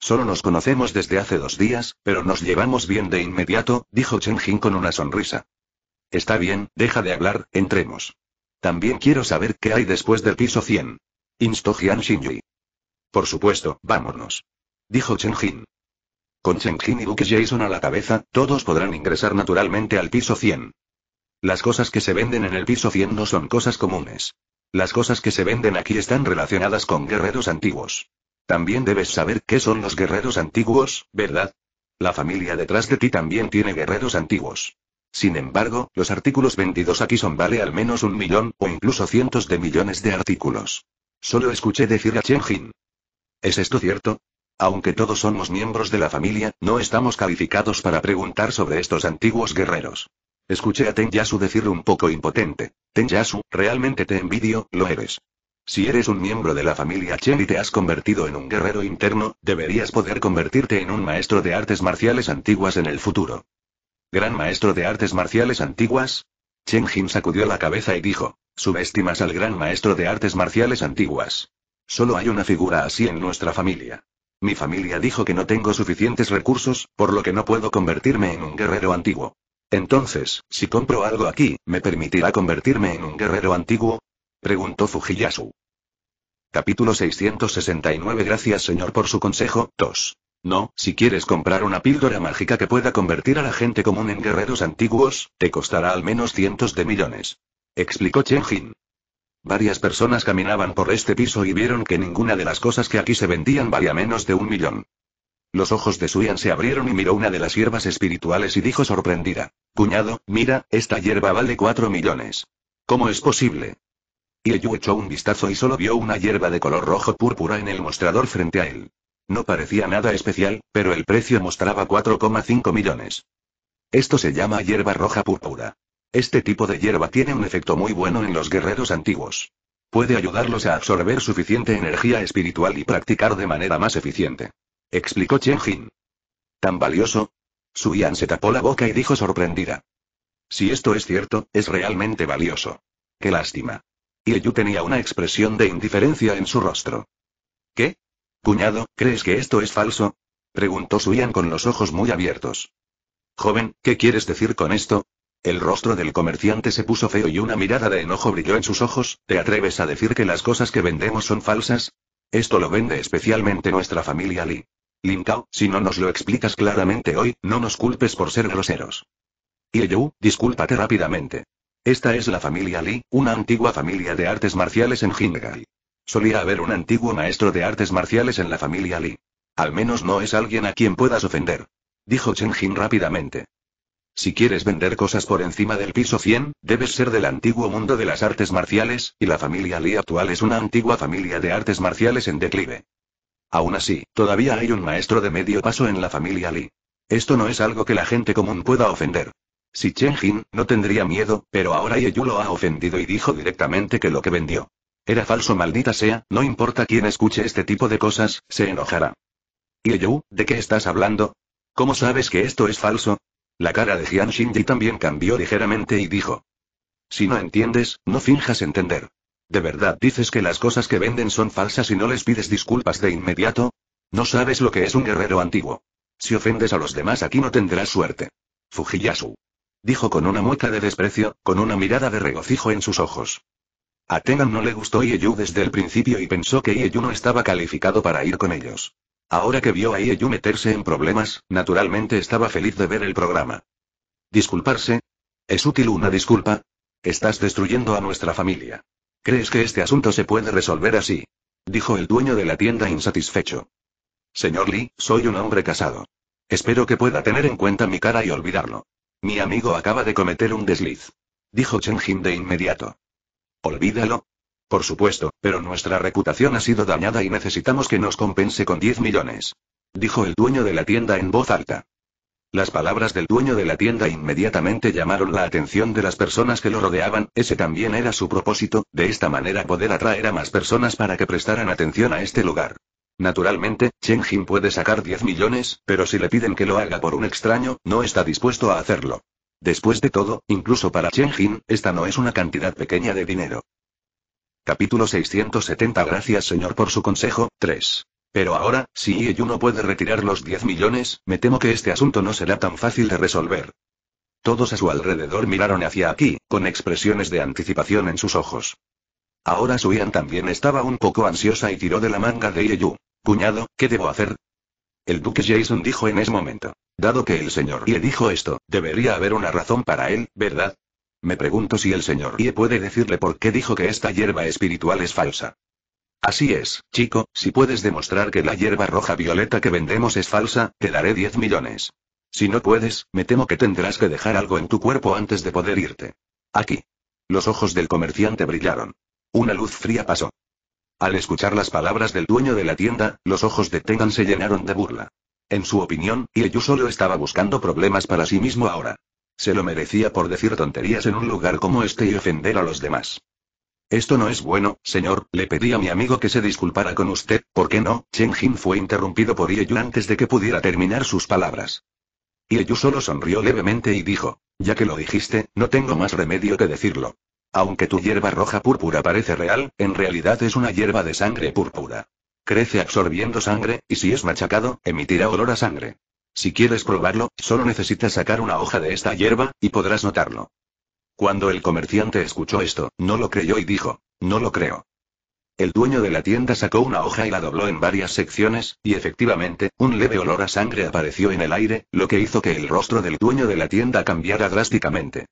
Solo nos conocemos desde hace dos días, pero nos llevamos bien de inmediato, dijo Chen Jin con una sonrisa. Está bien, deja de hablar, entremos. También quiero saber qué hay después del piso 100. Instó Jian Xinyi. Por supuesto, vámonos. Dijo Chen Jin. Con Chen Jin y Duke Jason a la cabeza, todos podrán ingresar naturalmente al piso 100. Las cosas que se venden en el piso 100 no son cosas comunes. Las cosas que se venden aquí están relacionadas con guerreros antiguos. También debes saber qué son los guerreros antiguos, ¿verdad? La familia detrás de ti también tiene guerreros antiguos. Sin embargo, los artículos vendidos aquí son vale al menos un millón, o incluso cientos de millones de artículos. Solo escuché decir a Chen Jin. ¿Es esto cierto? Aunque todos somos miembros de la familia, no estamos calificados para preguntar sobre estos antiguos guerreros. Escuché a Ten Yasu decir un poco impotente. Ten Yasu, realmente te envidio, lo eres. Si eres un miembro de la familia Chen y te has convertido en un guerrero interno, deberías poder convertirte en un maestro de artes marciales antiguas en el futuro. ¿Gran maestro de artes marciales antiguas? Chen Jin sacudió la cabeza y dijo, subestimas al gran maestro de artes marciales antiguas. Solo hay una figura así en nuestra familia. Mi familia dijo que no tengo suficientes recursos, por lo que no puedo convertirme en un guerrero antiguo. Entonces, si compro algo aquí, ¿me permitirá convertirme en un guerrero antiguo? preguntó Fujiyasu. Capítulo 669 Gracias señor por su consejo, 2. No, si quieres comprar una píldora mágica que pueda convertir a la gente común en guerreros antiguos, te costará al menos cientos de millones. Explicó Chen Jin. Varias personas caminaban por este piso y vieron que ninguna de las cosas que aquí se vendían valía menos de un millón. Los ojos de Suyan se abrieron y miró una de las hierbas espirituales y dijo sorprendida. Cuñado, mira, esta hierba vale cuatro millones. ¿Cómo es posible? Yu echó un vistazo y solo vio una hierba de color rojo púrpura en el mostrador frente a él. No parecía nada especial, pero el precio mostraba 4,5 millones. Esto se llama hierba roja púrpura. Este tipo de hierba tiene un efecto muy bueno en los guerreros antiguos. Puede ayudarlos a absorber suficiente energía espiritual y practicar de manera más eficiente. Explicó Chen Jin. ¿Tan valioso? Su Yan se tapó la boca y dijo sorprendida. Si esto es cierto, es realmente valioso. Qué lástima. Y tenía una expresión de indiferencia en su rostro. ¿Qué? Cuñado, ¿crees que esto es falso? Preguntó Suyan con los ojos muy abiertos. Joven, ¿qué quieres decir con esto? El rostro del comerciante se puso feo y una mirada de enojo brilló en sus ojos. ¿Te atreves a decir que las cosas que vendemos son falsas? Esto lo vende especialmente nuestra familia Li. Linkao, si no nos lo explicas claramente hoy, no nos culpes por ser groseros. Yeyu, discúlpate rápidamente. Esta es la familia Li, una antigua familia de artes marciales en Hingai. Solía haber un antiguo maestro de artes marciales en la familia Li. Al menos no es alguien a quien puedas ofender. Dijo Chen Jin rápidamente. Si quieres vender cosas por encima del piso 100, debes ser del antiguo mundo de las artes marciales, y la familia Li actual es una antigua familia de artes marciales en declive. Aún así, todavía hay un maestro de medio paso en la familia Li. Esto no es algo que la gente común pueda ofender. Si Chen Jin no tendría miedo, pero ahora Yu lo ha ofendido y dijo directamente que lo que vendió era falso, maldita sea, no importa quién escuche este tipo de cosas, se enojará. Yu, ¿de qué estás hablando? ¿Cómo sabes que esto es falso? La cara de Jian Shinji también cambió ligeramente y dijo. Si no entiendes, no finjas entender. ¿De verdad dices que las cosas que venden son falsas y no les pides disculpas de inmediato? No sabes lo que es un guerrero antiguo. Si ofendes a los demás aquí no tendrás suerte. Fujiyasu dijo con una mueca de desprecio, con una mirada de regocijo en sus ojos. A Tengan no le gustó Ieyu desde el principio y pensó que Ieyu no estaba calificado para ir con ellos. Ahora que vio a Ieyu meterse en problemas, naturalmente estaba feliz de ver el programa. ¿Disculparse? ¿Es útil una disculpa? Estás destruyendo a nuestra familia. ¿Crees que este asunto se puede resolver así? Dijo el dueño de la tienda insatisfecho. Señor Lee, soy un hombre casado. Espero que pueda tener en cuenta mi cara y olvidarlo. Mi amigo acaba de cometer un desliz. Dijo Chen Jin de inmediato. Olvídalo. Por supuesto, pero nuestra reputación ha sido dañada y necesitamos que nos compense con 10 millones. Dijo el dueño de la tienda en voz alta. Las palabras del dueño de la tienda inmediatamente llamaron la atención de las personas que lo rodeaban, ese también era su propósito, de esta manera poder atraer a más personas para que prestaran atención a este lugar. Naturalmente, Chen Jin puede sacar 10 millones, pero si le piden que lo haga por un extraño, no está dispuesto a hacerlo. Después de todo, incluso para Chen Jin, esta no es una cantidad pequeña de dinero. Capítulo 670 Gracias señor por su consejo, 3. Pero ahora, si Ye no puede retirar los 10 millones, me temo que este asunto no será tan fácil de resolver. Todos a su alrededor miraron hacia aquí, con expresiones de anticipación en sus ojos. Ahora Suyan también estaba un poco ansiosa y tiró de la manga de Yu. Cuñado, ¿qué debo hacer? El duque Jason dijo en ese momento. Dado que el señor le dijo esto, debería haber una razón para él, ¿verdad? Me pregunto si el señor Ye puede decirle por qué dijo que esta hierba espiritual es falsa. Así es, chico, si puedes demostrar que la hierba roja violeta que vendemos es falsa, te daré 10 millones. Si no puedes, me temo que tendrás que dejar algo en tu cuerpo antes de poder irte. Aquí. Los ojos del comerciante brillaron. Una luz fría pasó. Al escuchar las palabras del dueño de la tienda, los ojos de Tengan se llenaron de burla. En su opinión, Ieyu solo estaba buscando problemas para sí mismo ahora. Se lo merecía por decir tonterías en un lugar como este y ofender a los demás. Esto no es bueno, señor, le pedí a mi amigo que se disculpara con usted, ¿por qué no? Chen Jin fue interrumpido por Ieyu antes de que pudiera terminar sus palabras. Ieyu solo sonrió levemente y dijo, ya que lo dijiste, no tengo más remedio que decirlo. Aunque tu hierba roja púrpura parece real, en realidad es una hierba de sangre púrpura. Crece absorbiendo sangre, y si es machacado, emitirá olor a sangre. Si quieres probarlo, solo necesitas sacar una hoja de esta hierba, y podrás notarlo. Cuando el comerciante escuchó esto, no lo creyó y dijo, no lo creo. El dueño de la tienda sacó una hoja y la dobló en varias secciones, y efectivamente, un leve olor a sangre apareció en el aire, lo que hizo que el rostro del dueño de la tienda cambiara drásticamente.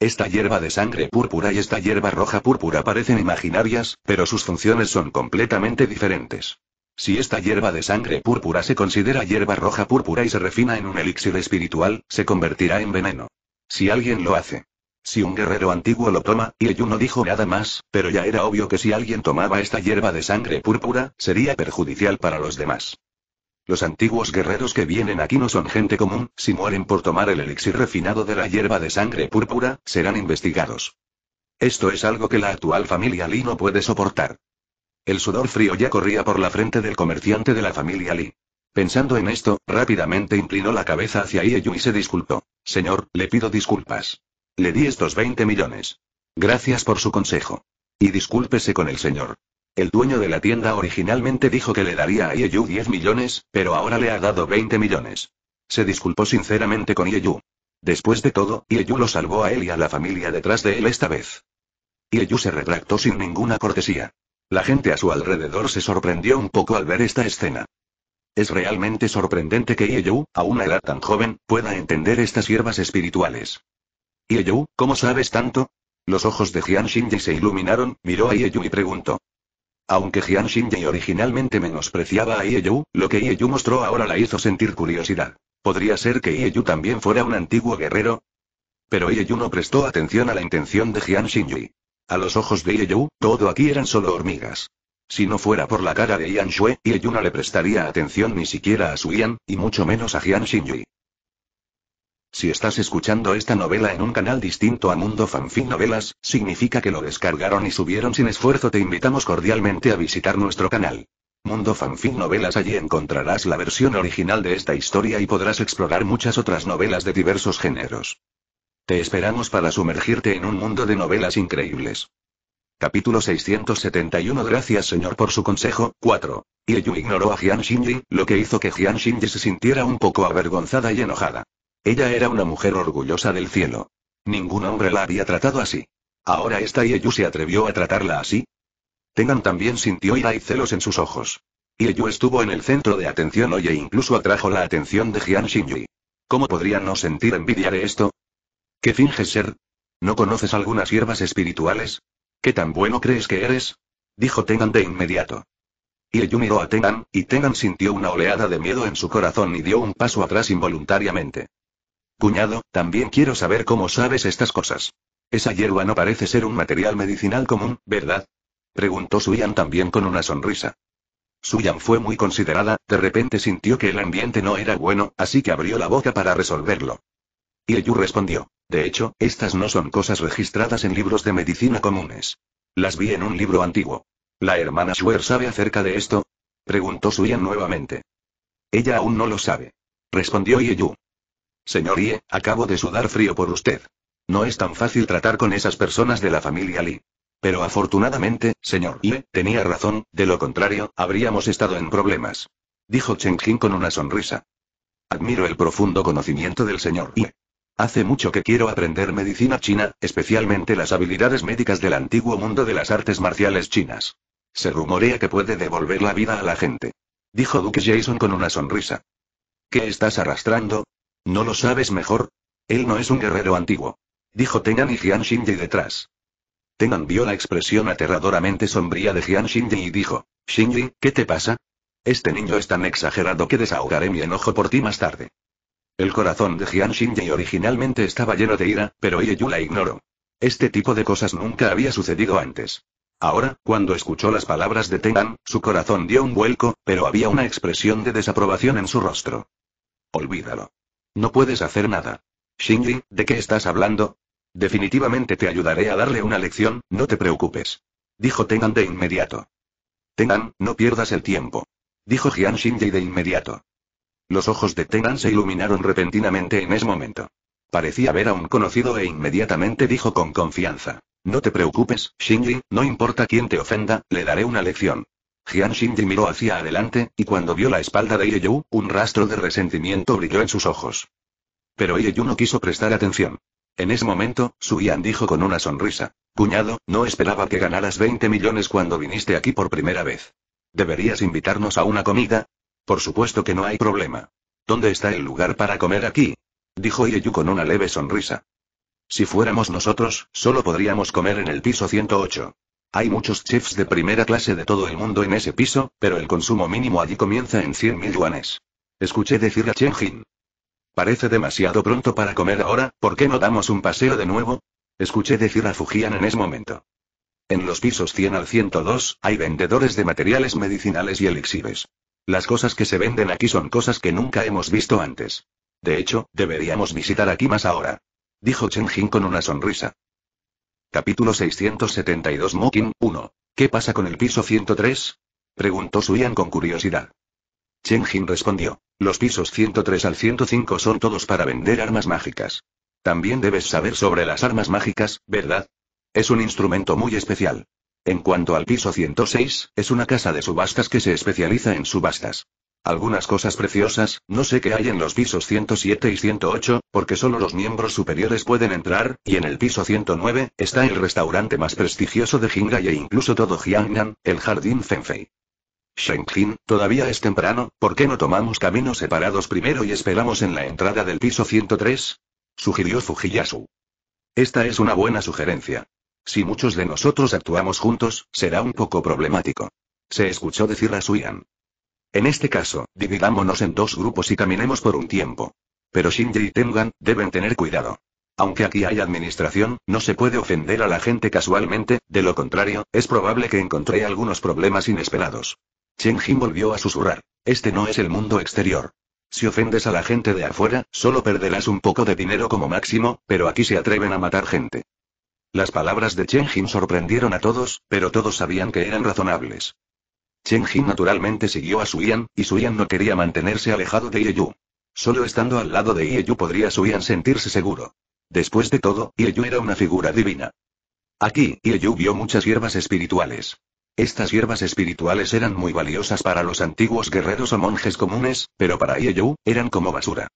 Esta hierba de sangre púrpura y esta hierba roja púrpura parecen imaginarias, pero sus funciones son completamente diferentes. Si esta hierba de sangre púrpura se considera hierba roja púrpura y se refina en un elixir espiritual, se convertirá en veneno. Si alguien lo hace. Si un guerrero antiguo lo toma, y ello no dijo nada más, pero ya era obvio que si alguien tomaba esta hierba de sangre púrpura, sería perjudicial para los demás. Los antiguos guerreros que vienen aquí no son gente común, si mueren por tomar el elixir refinado de la hierba de sangre púrpura, serán investigados. Esto es algo que la actual familia Lee no puede soportar. El sudor frío ya corría por la frente del comerciante de la familia Lee. Pensando en esto, rápidamente inclinó la cabeza hacia Ieyu y se disculpó. Señor, le pido disculpas. Le di estos 20 millones. Gracias por su consejo. Y discúlpese con el señor. El dueño de la tienda originalmente dijo que le daría a Yeyu 10 millones, pero ahora le ha dado 20 millones. Se disculpó sinceramente con Yeyu. Después de todo, Yeyu lo salvó a él y a la familia detrás de él esta vez. Yeyu se retractó sin ninguna cortesía. La gente a su alrededor se sorprendió un poco al ver esta escena. Es realmente sorprendente que Yeyu, a una edad tan joven, pueda entender estas hierbas espirituales. Yeyu, ¿cómo sabes tanto? Los ojos de Jian Shinji se iluminaron, miró a Yeyu y preguntó. Aunque Jian Shinji originalmente menospreciaba a Ieyu, lo que Ieyu mostró ahora la hizo sentir curiosidad. ¿Podría ser que Ieyu también fuera un antiguo guerrero? Pero Ieyu no prestó atención a la intención de Jian Shinji. A los ojos de Ieyu, todo aquí eran solo hormigas. Si no fuera por la cara de Yan Shui, Ieyu no le prestaría atención ni siquiera a su Yan, y mucho menos a Jian Shinji. Si estás escuchando esta novela en un canal distinto a Mundo Fanfic Novelas, significa que lo descargaron y subieron sin esfuerzo. Te invitamos cordialmente a visitar nuestro canal. Mundo Fanfic Novelas allí encontrarás la versión original de esta historia y podrás explorar muchas otras novelas de diversos géneros. Te esperamos para sumergirte en un mundo de novelas increíbles. Capítulo 671 Gracias señor por su consejo, 4. Yu ignoró a Jian Shinji, lo que hizo que Jian Shinji se sintiera un poco avergonzada y enojada. Ella era una mujer orgullosa del cielo. Ningún hombre la había tratado así. Ahora esta Yu se atrevió a tratarla así. Tengan también sintió ira y celos en sus ojos. Yu estuvo en el centro de atención hoy e incluso atrajo la atención de Jian y ¿Cómo podría no sentir envidia de esto? ¿Qué finges ser? ¿No conoces algunas hierbas espirituales? ¿Qué tan bueno crees que eres? Dijo Tengan de inmediato. Ieyu miró a Tengan, y Tengan sintió una oleada de miedo en su corazón y dio un paso atrás involuntariamente. Cuñado, también quiero saber cómo sabes estas cosas. Esa hierba no parece ser un material medicinal común, ¿verdad? Preguntó Suyan también con una sonrisa. Suyan fue muy considerada, de repente sintió que el ambiente no era bueno, así que abrió la boca para resolverlo. Y respondió. De hecho, estas no son cosas registradas en libros de medicina comunes. Las vi en un libro antiguo. ¿La hermana Schwer sabe acerca de esto? Preguntó Suyan nuevamente. Ella aún no lo sabe. Respondió Yeyu. «Señor Ye, acabo de sudar frío por usted. No es tan fácil tratar con esas personas de la familia Lee. Pero afortunadamente, señor Ye, tenía razón, de lo contrario, habríamos estado en problemas. Dijo Chen Jin con una sonrisa. Admiro el profundo conocimiento del señor Ye. Hace mucho que quiero aprender medicina china, especialmente las habilidades médicas del antiguo mundo de las artes marciales chinas. Se rumorea que puede devolver la vida a la gente. Dijo Duke Jason con una sonrisa. ¿Qué estás arrastrando? ¿No lo sabes mejor? Él no es un guerrero antiguo. Dijo Tengan y Jian Shinji detrás. Tengan vio la expresión aterradoramente sombría de Jian Shinji y dijo, Shinji, ¿qué te pasa? Este niño es tan exagerado que desahogaré mi enojo por ti más tarde. El corazón de Jian Shinji originalmente estaba lleno de ira, pero Ieyu la ignoró. Este tipo de cosas nunca había sucedido antes. Ahora, cuando escuchó las palabras de Tengan, su corazón dio un vuelco, pero había una expresión de desaprobación en su rostro. Olvídalo. No puedes hacer nada. Shinji, ¿de qué estás hablando? Definitivamente te ayudaré a darle una lección, no te preocupes. Dijo Tengan de inmediato. Tengan, no pierdas el tiempo. Dijo Jian Shinji de inmediato. Los ojos de Tengan se iluminaron repentinamente en ese momento. Parecía ver a un conocido e inmediatamente dijo con confianza. No te preocupes, Shinji, no importa quién te ofenda, le daré una lección. Jian Shinji miró hacia adelante, y cuando vio la espalda de Ieyu, un rastro de resentimiento brilló en sus ojos. Pero Ieyu no quiso prestar atención. En ese momento, su Yan dijo con una sonrisa. Cuñado, no esperaba que ganaras 20 millones cuando viniste aquí por primera vez. ¿Deberías invitarnos a una comida? Por supuesto que no hay problema. ¿Dónde está el lugar para comer aquí? Dijo Ieyu con una leve sonrisa. Si fuéramos nosotros, solo podríamos comer en el piso 108. Hay muchos chefs de primera clase de todo el mundo en ese piso, pero el consumo mínimo allí comienza en 100.000 yuanes. Escuché decir a Chen Jin. Parece demasiado pronto para comer ahora, ¿por qué no damos un paseo de nuevo? Escuché decir a Fujian en ese momento. En los pisos 100 al 102, hay vendedores de materiales medicinales y elixires. Las cosas que se venden aquí son cosas que nunca hemos visto antes. De hecho, deberíamos visitar aquí más ahora. Dijo Chen Jin con una sonrisa. Capítulo 672 Mokin, 1. ¿Qué pasa con el piso 103? Preguntó Suyan con curiosidad. Chen Jin respondió. Los pisos 103 al 105 son todos para vender armas mágicas. También debes saber sobre las armas mágicas, ¿verdad? Es un instrumento muy especial. En cuanto al piso 106, es una casa de subastas que se especializa en subastas. Algunas cosas preciosas, no sé qué hay en los pisos 107 y 108, porque solo los miembros superiores pueden entrar, y en el piso 109, está el restaurante más prestigioso de Jingai e incluso todo Jiangnan, el Jardín Fenfei. Shengjin, todavía es temprano, ¿por qué no tomamos caminos separados primero y esperamos en la entrada del piso 103? Sugirió Fujiyasu. Esta es una buena sugerencia. Si muchos de nosotros actuamos juntos, será un poco problemático. Se escuchó decir a Suyan. En este caso, dividámonos en dos grupos y caminemos por un tiempo. Pero Shinji y Tengan, deben tener cuidado. Aunque aquí hay administración, no se puede ofender a la gente casualmente, de lo contrario, es probable que encontré algunos problemas inesperados. Chen Jin volvió a susurrar. Este no es el mundo exterior. Si ofendes a la gente de afuera, solo perderás un poco de dinero como máximo, pero aquí se atreven a matar gente. Las palabras de Chen Jin sorprendieron a todos, pero todos sabían que eran razonables. Chen Jin naturalmente siguió a Yan, y Yan no quería mantenerse alejado de Ieyu. Solo estando al lado de Ieyu podría Yan sentirse seguro. Después de todo, Yu era una figura divina. Aquí, Yu vio muchas hierbas espirituales. Estas hierbas espirituales eran muy valiosas para los antiguos guerreros o monjes comunes, pero para Ieyu, eran como basura.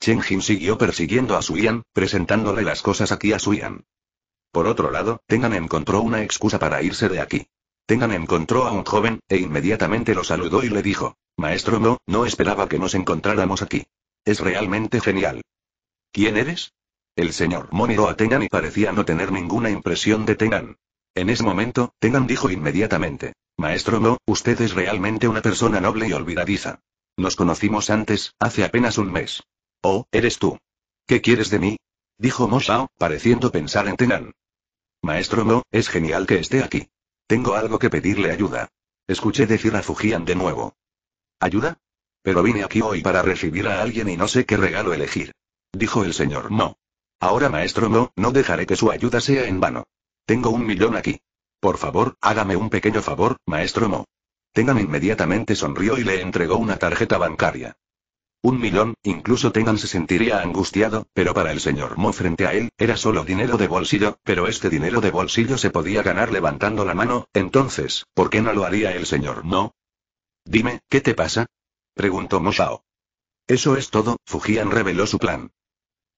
Chen Jin siguió persiguiendo a Suyan, presentándole las cosas aquí a Suyan. Por otro lado, Tengan encontró una excusa para irse de aquí. Tengan encontró a un joven, e inmediatamente lo saludó y le dijo, Maestro Mo, no esperaba que nos encontráramos aquí. Es realmente genial. ¿Quién eres? El señor Mo a Tengan y parecía no tener ninguna impresión de Tengan. En ese momento, Tengan dijo inmediatamente, Maestro No, usted es realmente una persona noble y olvidadiza. Nos conocimos antes, hace apenas un mes. Oh, eres tú. ¿Qué quieres de mí? Dijo Mo Shao, pareciendo pensar en Tengan. Maestro No, es genial que esté aquí. Tengo algo que pedirle ayuda. Escuché decir a Fujian de nuevo. ¿Ayuda? Pero vine aquí hoy para recibir a alguien y no sé qué regalo elegir. Dijo el señor Mo. Ahora maestro Mo, no dejaré que su ayuda sea en vano. Tengo un millón aquí. Por favor, hágame un pequeño favor, maestro Mo. Tengan inmediatamente sonrió y le entregó una tarjeta bancaria un millón, incluso Tengan se sentiría angustiado, pero para el señor Mo frente a él, era solo dinero de bolsillo, pero este dinero de bolsillo se podía ganar levantando la mano, entonces, ¿por qué no lo haría el señor Mo? Dime, ¿qué te pasa? preguntó Mo Shao. Eso es todo, Fujian reveló su plan.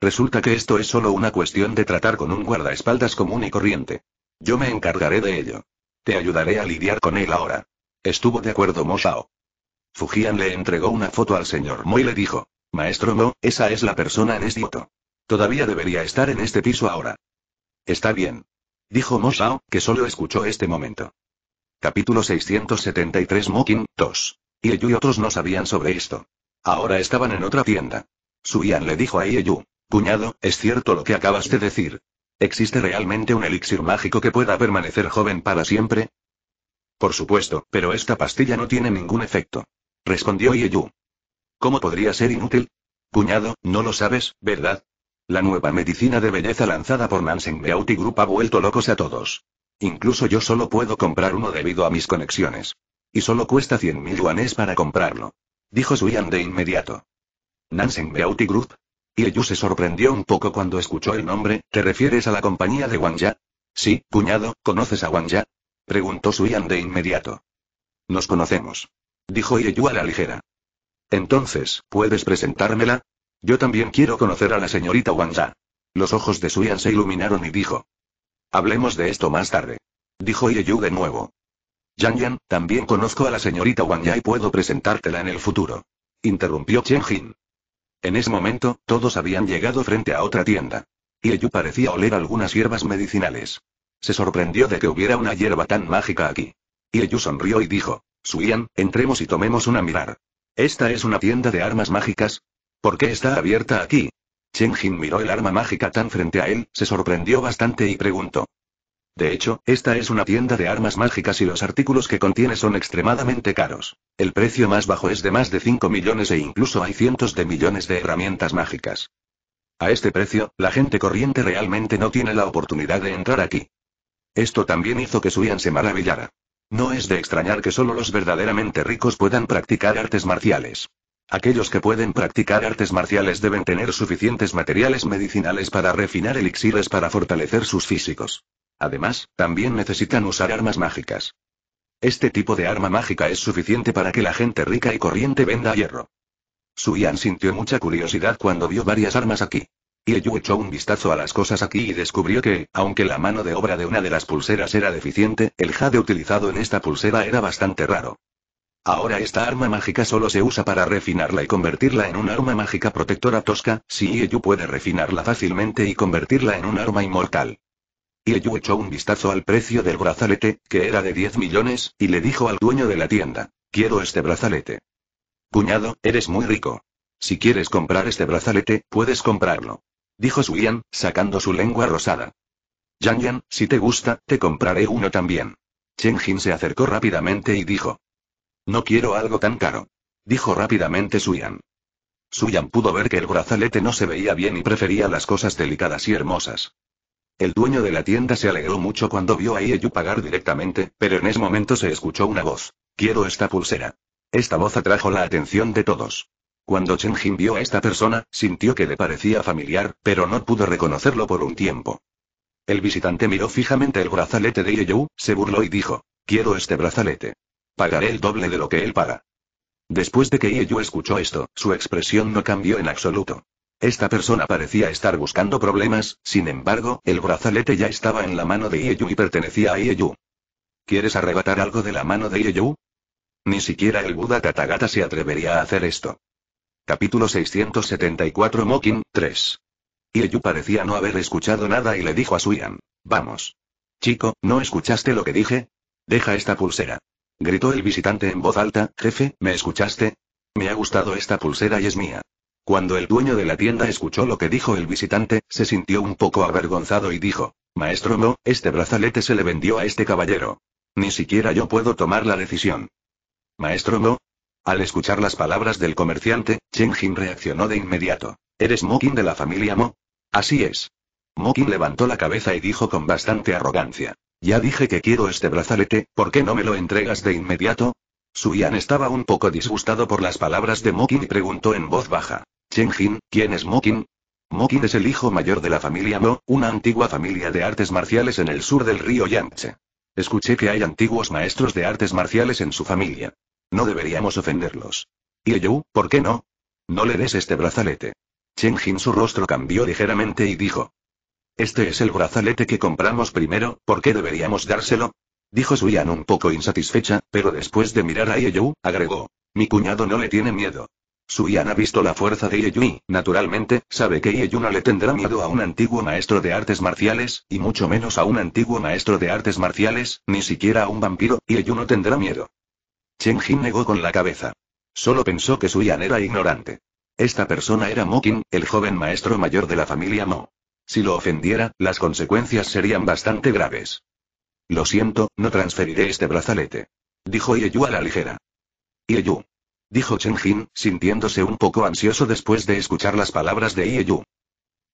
Resulta que esto es solo una cuestión de tratar con un guardaespaldas común y corriente. Yo me encargaré de ello. Te ayudaré a lidiar con él ahora. Estuvo de acuerdo Mo Shao. Fujian le entregó una foto al señor Mo y le dijo, Maestro Mo, esa es la persona en este foto. Todavía debería estar en este piso ahora. Está bien. Dijo Mo Shao, que solo escuchó este momento. Capítulo 673 Mokin, 2. Y y otros no sabían sobre esto. Ahora estaban en otra tienda. Suian le dijo a Ieyu. Cuñado, es cierto lo que acabas de decir. ¿Existe realmente un elixir mágico que pueda permanecer joven para siempre? Por supuesto, pero esta pastilla no tiene ningún efecto. Respondió Yeyu. ¿Cómo podría ser inútil? Cuñado, no lo sabes, ¿verdad? La nueva medicina de belleza lanzada por Nansen Beauty Group ha vuelto locos a todos. Incluso yo solo puedo comprar uno debido a mis conexiones. Y solo cuesta 100.000 yuanes para comprarlo. Dijo Suyan de inmediato. Nansen Beauty Group. Y se sorprendió un poco cuando escuchó el nombre, ¿te refieres a la compañía de Wang Ya? Sí, cuñado, ¿conoces a Wang Ya? Preguntó Suyan de inmediato. Nos conocemos dijo Yeyu a la ligera. Entonces, ¿puedes presentármela? Yo también quiero conocer a la señorita Ya. Los ojos de Suyan se iluminaron y dijo. Hablemos de esto más tarde. Dijo Yeyu de nuevo. Yan Yan, también conozco a la señorita Wang Ya y puedo presentártela en el futuro. Interrumpió Chen Jin. En ese momento, todos habían llegado frente a otra tienda. Yeyu parecía oler algunas hierbas medicinales. Se sorprendió de que hubiera una hierba tan mágica aquí. Yeyu sonrió y dijo. Suían, entremos y tomemos una mirar. Esta es una tienda de armas mágicas. ¿Por qué está abierta aquí? Chen Jin miró el arma mágica tan frente a él, se sorprendió bastante y preguntó. De hecho, esta es una tienda de armas mágicas y los artículos que contiene son extremadamente caros. El precio más bajo es de más de 5 millones e incluso hay cientos de millones de herramientas mágicas. A este precio, la gente corriente realmente no tiene la oportunidad de entrar aquí. Esto también hizo que Suyan se maravillara. No es de extrañar que solo los verdaderamente ricos puedan practicar artes marciales. Aquellos que pueden practicar artes marciales deben tener suficientes materiales medicinales para refinar elixires para fortalecer sus físicos. Además, también necesitan usar armas mágicas. Este tipo de arma mágica es suficiente para que la gente rica y corriente venda hierro. Suyan sintió mucha curiosidad cuando vio varias armas aquí. Y echó un vistazo a las cosas aquí y descubrió que, aunque la mano de obra de una de las pulseras era deficiente, el jade utilizado en esta pulsera era bastante raro. Ahora esta arma mágica solo se usa para refinarla y convertirla en un arma mágica protectora tosca, si Yu puede refinarla fácilmente y convertirla en un arma inmortal. Yu echó un vistazo al precio del brazalete, que era de 10 millones, y le dijo al dueño de la tienda, quiero este brazalete. Cuñado, eres muy rico. Si quieres comprar este brazalete, puedes comprarlo dijo Suyan, sacando su lengua rosada. Yang Yan, si te gusta, te compraré uno también. Chen Jin se acercó rápidamente y dijo. No quiero algo tan caro. Dijo rápidamente Suyan. Suyan pudo ver que el brazalete no se veía bien y prefería las cosas delicadas y hermosas. El dueño de la tienda se alegró mucho cuando vio a Ieyu pagar directamente, pero en ese momento se escuchó una voz. Quiero esta pulsera. Esta voz atrajo la atención de todos. Cuando Chen Jin vio a esta persona, sintió que le parecía familiar, pero no pudo reconocerlo por un tiempo. El visitante miró fijamente el brazalete de Yeyou, se burló y dijo, quiero este brazalete. Pagaré el doble de lo que él paga. Después de que Yu escuchó esto, su expresión no cambió en absoluto. Esta persona parecía estar buscando problemas, sin embargo, el brazalete ya estaba en la mano de Yeyou y pertenecía a Yeyou. ¿Quieres arrebatar algo de la mano de Yeyou? Ni siquiera el Buda Tathagata se atrevería a hacer esto. Capítulo 674 Mocking, 3. Yu parecía no haber escuchado nada y le dijo a Suyan. Vamos. Chico, ¿no escuchaste lo que dije? Deja esta pulsera. Gritó el visitante en voz alta, jefe, ¿me escuchaste? Me ha gustado esta pulsera y es mía. Cuando el dueño de la tienda escuchó lo que dijo el visitante, se sintió un poco avergonzado y dijo, Maestro Mo, este brazalete se le vendió a este caballero. Ni siquiera yo puedo tomar la decisión. Maestro Mo, al escuchar las palabras del comerciante, Chen Jin reaccionó de inmediato. ¿Eres Mokin de la familia Mo? Así es. Mokin levantó la cabeza y dijo con bastante arrogancia. Ya dije que quiero este brazalete, ¿por qué no me lo entregas de inmediato? Su Yan estaba un poco disgustado por las palabras de Mokin y preguntó en voz baja. Chen Jin, ¿quién es Mokin? Mokin es el hijo mayor de la familia Mo, una antigua familia de artes marciales en el sur del río Yangtze. Escuché que hay antiguos maestros de artes marciales en su familia. No deberíamos ofenderlos. Y Yu, ¿por qué no? No le des este brazalete. Chen Jin su rostro cambió ligeramente y dijo. Este es el brazalete que compramos primero, ¿por qué deberíamos dárselo? Dijo Suyan un poco insatisfecha, pero después de mirar a Yu, agregó. Mi cuñado no le tiene miedo. Suyan ha visto la fuerza de Yu y, naturalmente, sabe que Yu no le tendrá miedo a un antiguo maestro de artes marciales, y mucho menos a un antiguo maestro de artes marciales, ni siquiera a un vampiro, y no tendrá miedo. Chen Jin negó con la cabeza. Solo pensó que Su Suyan era ignorante. Esta persona era Mo Mokin, el joven maestro mayor de la familia Mo. Si lo ofendiera, las consecuencias serían bastante graves. Lo siento, no transferiré este brazalete. Dijo Yu a la ligera. Yu. Dijo Chen Jin, sintiéndose un poco ansioso después de escuchar las palabras de Yu.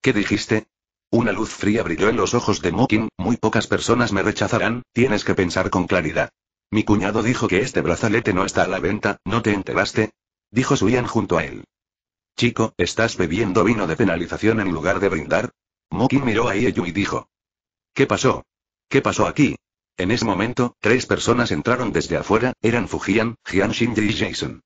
¿Qué dijiste? Una luz fría brilló en los ojos de Mo King, muy pocas personas me rechazarán, tienes que pensar con claridad. Mi cuñado dijo que este brazalete no está a la venta, ¿no te enteraste? Dijo Suyan junto a él. Chico, ¿estás bebiendo vino de penalización en lugar de brindar? Mokin miró a Ieyu y dijo. ¿Qué pasó? ¿Qué pasó aquí? En ese momento, tres personas entraron desde afuera, eran Fujian, Jian Shinji y Jason.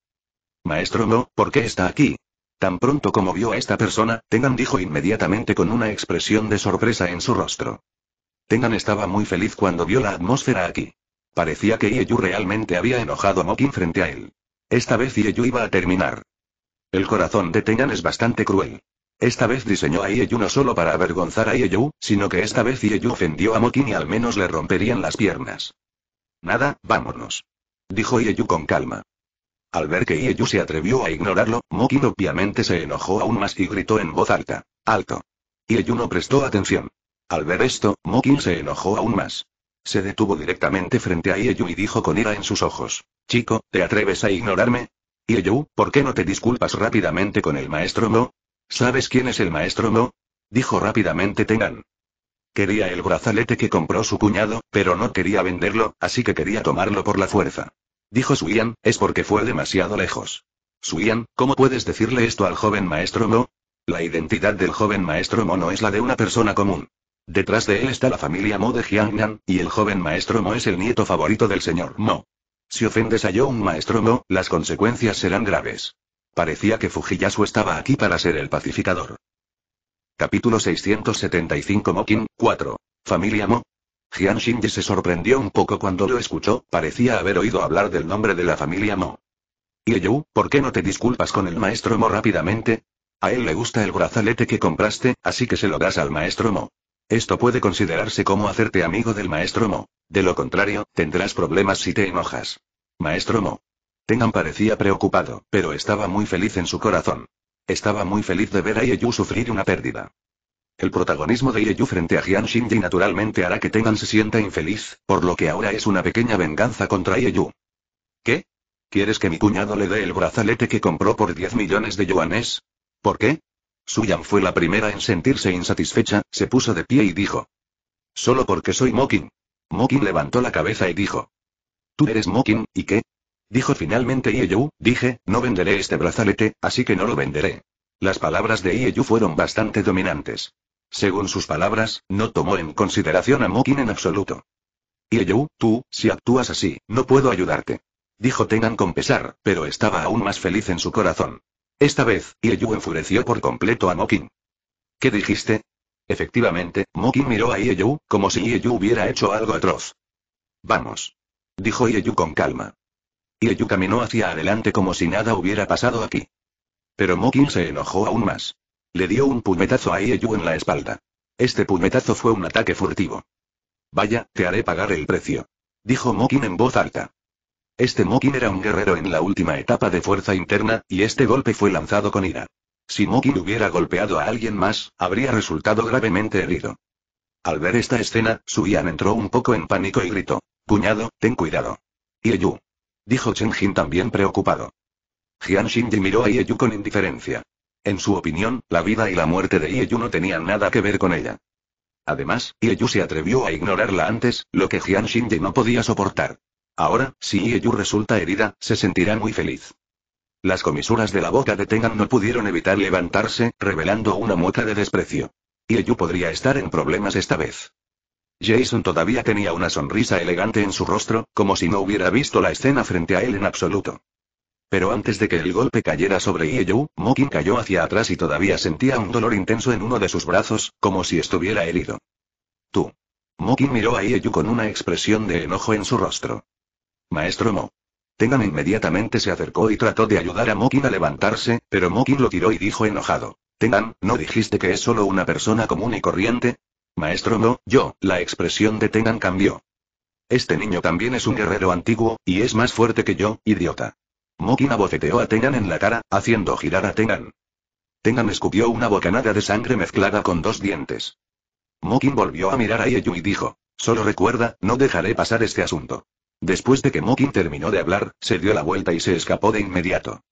Maestro Mo, ¿por qué está aquí? Tan pronto como vio a esta persona, Tengan dijo inmediatamente con una expresión de sorpresa en su rostro. Tengan estaba muy feliz cuando vio la atmósfera aquí. Parecía que Ieyu realmente había enojado a Mokin frente a él. Esta vez Ieyu iba a terminar. El corazón de Tenyan es bastante cruel. Esta vez diseñó a Ieyu no solo para avergonzar a Ieyu, sino que esta vez Ieyu ofendió a Mokin y al menos le romperían las piernas. Nada, vámonos. Dijo Ieyu con calma. Al ver que Ieyu se atrevió a ignorarlo, Mokin obviamente se enojó aún más y gritó en voz alta. Alto. Ieyu no prestó atención. Al ver esto, Mokin se enojó aún más. Se detuvo directamente frente a Ieyu y dijo con ira en sus ojos. Chico, ¿te atreves a ignorarme? Ieyu, ¿por qué no te disculpas rápidamente con el maestro Mo? ¿Sabes quién es el maestro Mo? Dijo rápidamente Tengan. Quería el brazalete que compró su cuñado, pero no quería venderlo, así que quería tomarlo por la fuerza. Dijo Suyan, es porque fue demasiado lejos. Suyan, ¿cómo puedes decirle esto al joven maestro Mo? La identidad del joven maestro Mo no es la de una persona común. Detrás de él está la familia Mo de Jiangnan, y el joven maestro Mo es el nieto favorito del señor Mo. Si ofendes a yo un Maestro Mo, las consecuencias serán graves. Parecía que Fujiyasu estaba aquí para ser el pacificador. Capítulo 675 Mokin, 4. Familia Mo. Jian Xinji se sorprendió un poco cuando lo escuchó, parecía haber oído hablar del nombre de la familia Mo. Yu, ¿por qué no te disculpas con el maestro Mo rápidamente? A él le gusta el brazalete que compraste, así que se lo das al maestro Mo. Esto puede considerarse como hacerte amigo del maestro Mo. De lo contrario, tendrás problemas si te enojas. Maestro Mo. Tengan parecía preocupado, pero estaba muy feliz en su corazón. Estaba muy feliz de ver a Ieyu sufrir una pérdida. El protagonismo de Yu frente a Jian Shinji naturalmente hará que Tengan se sienta infeliz, por lo que ahora es una pequeña venganza contra Ieyu. ¿Qué? ¿Quieres que mi cuñado le dé el brazalete que compró por 10 millones de yuanes? ¿Por qué? Suyan fue la primera en sentirse insatisfecha, se puso de pie y dijo. Solo porque soy Mokin. Mokin levantó la cabeza y dijo. Tú eres Mokin, ¿y qué? Dijo finalmente Ieyu, dije, no venderé este brazalete, así que no lo venderé. Las palabras de Ieyu fueron bastante dominantes. Según sus palabras, no tomó en consideración a Mokin en absoluto. Ieyu, tú, si actúas así, no puedo ayudarte. Dijo Tengan con pesar, pero estaba aún más feliz en su corazón. Esta vez, Ieyu enfureció por completo a Mokin. ¿Qué dijiste? Efectivamente, Mokin miró a Ieyu, como si Ieyu hubiera hecho algo atroz. Vamos. Dijo Ieyu con calma. Ieyu caminó hacia adelante como si nada hubiera pasado aquí. Pero Mokin se enojó aún más. Le dio un puñetazo a Ieyu en la espalda. Este puñetazo fue un ataque furtivo. Vaya, te haré pagar el precio. Dijo Mokin en voz alta. Este Mokin era un guerrero en la última etapa de fuerza interna, y este golpe fue lanzado con ira. Si Mokin hubiera golpeado a alguien más, habría resultado gravemente herido. Al ver esta escena, Yan entró un poco en pánico y gritó. Cuñado, ten cuidado. Ieyu. Dijo Chen Jin también preocupado. Jian Shinji miró a Ieyu con indiferencia. En su opinión, la vida y la muerte de Ieyu no tenían nada que ver con ella. Además, Ieyu se atrevió a ignorarla antes, lo que Jian Shinji no podía soportar. Ahora, si Ieyu resulta herida, se sentirá muy feliz. Las comisuras de la boca de Tengan no pudieron evitar levantarse, revelando una mueca de desprecio. Ieyu podría estar en problemas esta vez. Jason todavía tenía una sonrisa elegante en su rostro, como si no hubiera visto la escena frente a él en absoluto. Pero antes de que el golpe cayera sobre Ieyu, Mokin cayó hacia atrás y todavía sentía un dolor intenso en uno de sus brazos, como si estuviera herido. Tú. Mokin miró a Ieyu con una expresión de enojo en su rostro. Maestro Mo. Tengan inmediatamente se acercó y trató de ayudar a Mokin a levantarse, pero Mokin lo tiró y dijo enojado. Tengan, ¿no dijiste que es solo una persona común y corriente? Maestro Mo, yo, la expresión de Tengan cambió. Este niño también es un guerrero antiguo, y es más fuerte que yo, idiota. Mokin abofeteó a Tengan en la cara, haciendo girar a Tengan. Tengan escupió una bocanada de sangre mezclada con dos dientes. Mokin volvió a mirar a Ieyu y dijo, solo recuerda, no dejaré pasar este asunto. Después de que Mokin terminó de hablar, se dio la vuelta y se escapó de inmediato.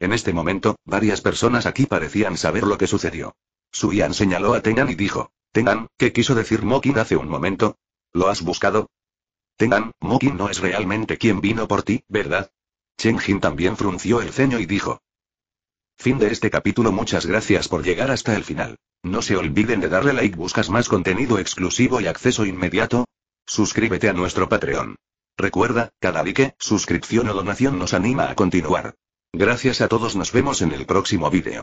En este momento, varias personas aquí parecían saber lo que sucedió. Yan señaló a Tengan y dijo, Tengan, ¿qué quiso decir Mokin hace un momento? ¿Lo has buscado? Tengan, Mokin no es realmente quien vino por ti, ¿verdad? Chen Jin también frunció el ceño y dijo. Fin de este capítulo Muchas gracias por llegar hasta el final. No se olviden de darle like Buscas más contenido exclusivo y acceso inmediato. Suscríbete a nuestro Patreon. Recuerda, cada like, suscripción o donación nos anima a continuar. Gracias a todos nos vemos en el próximo vídeo.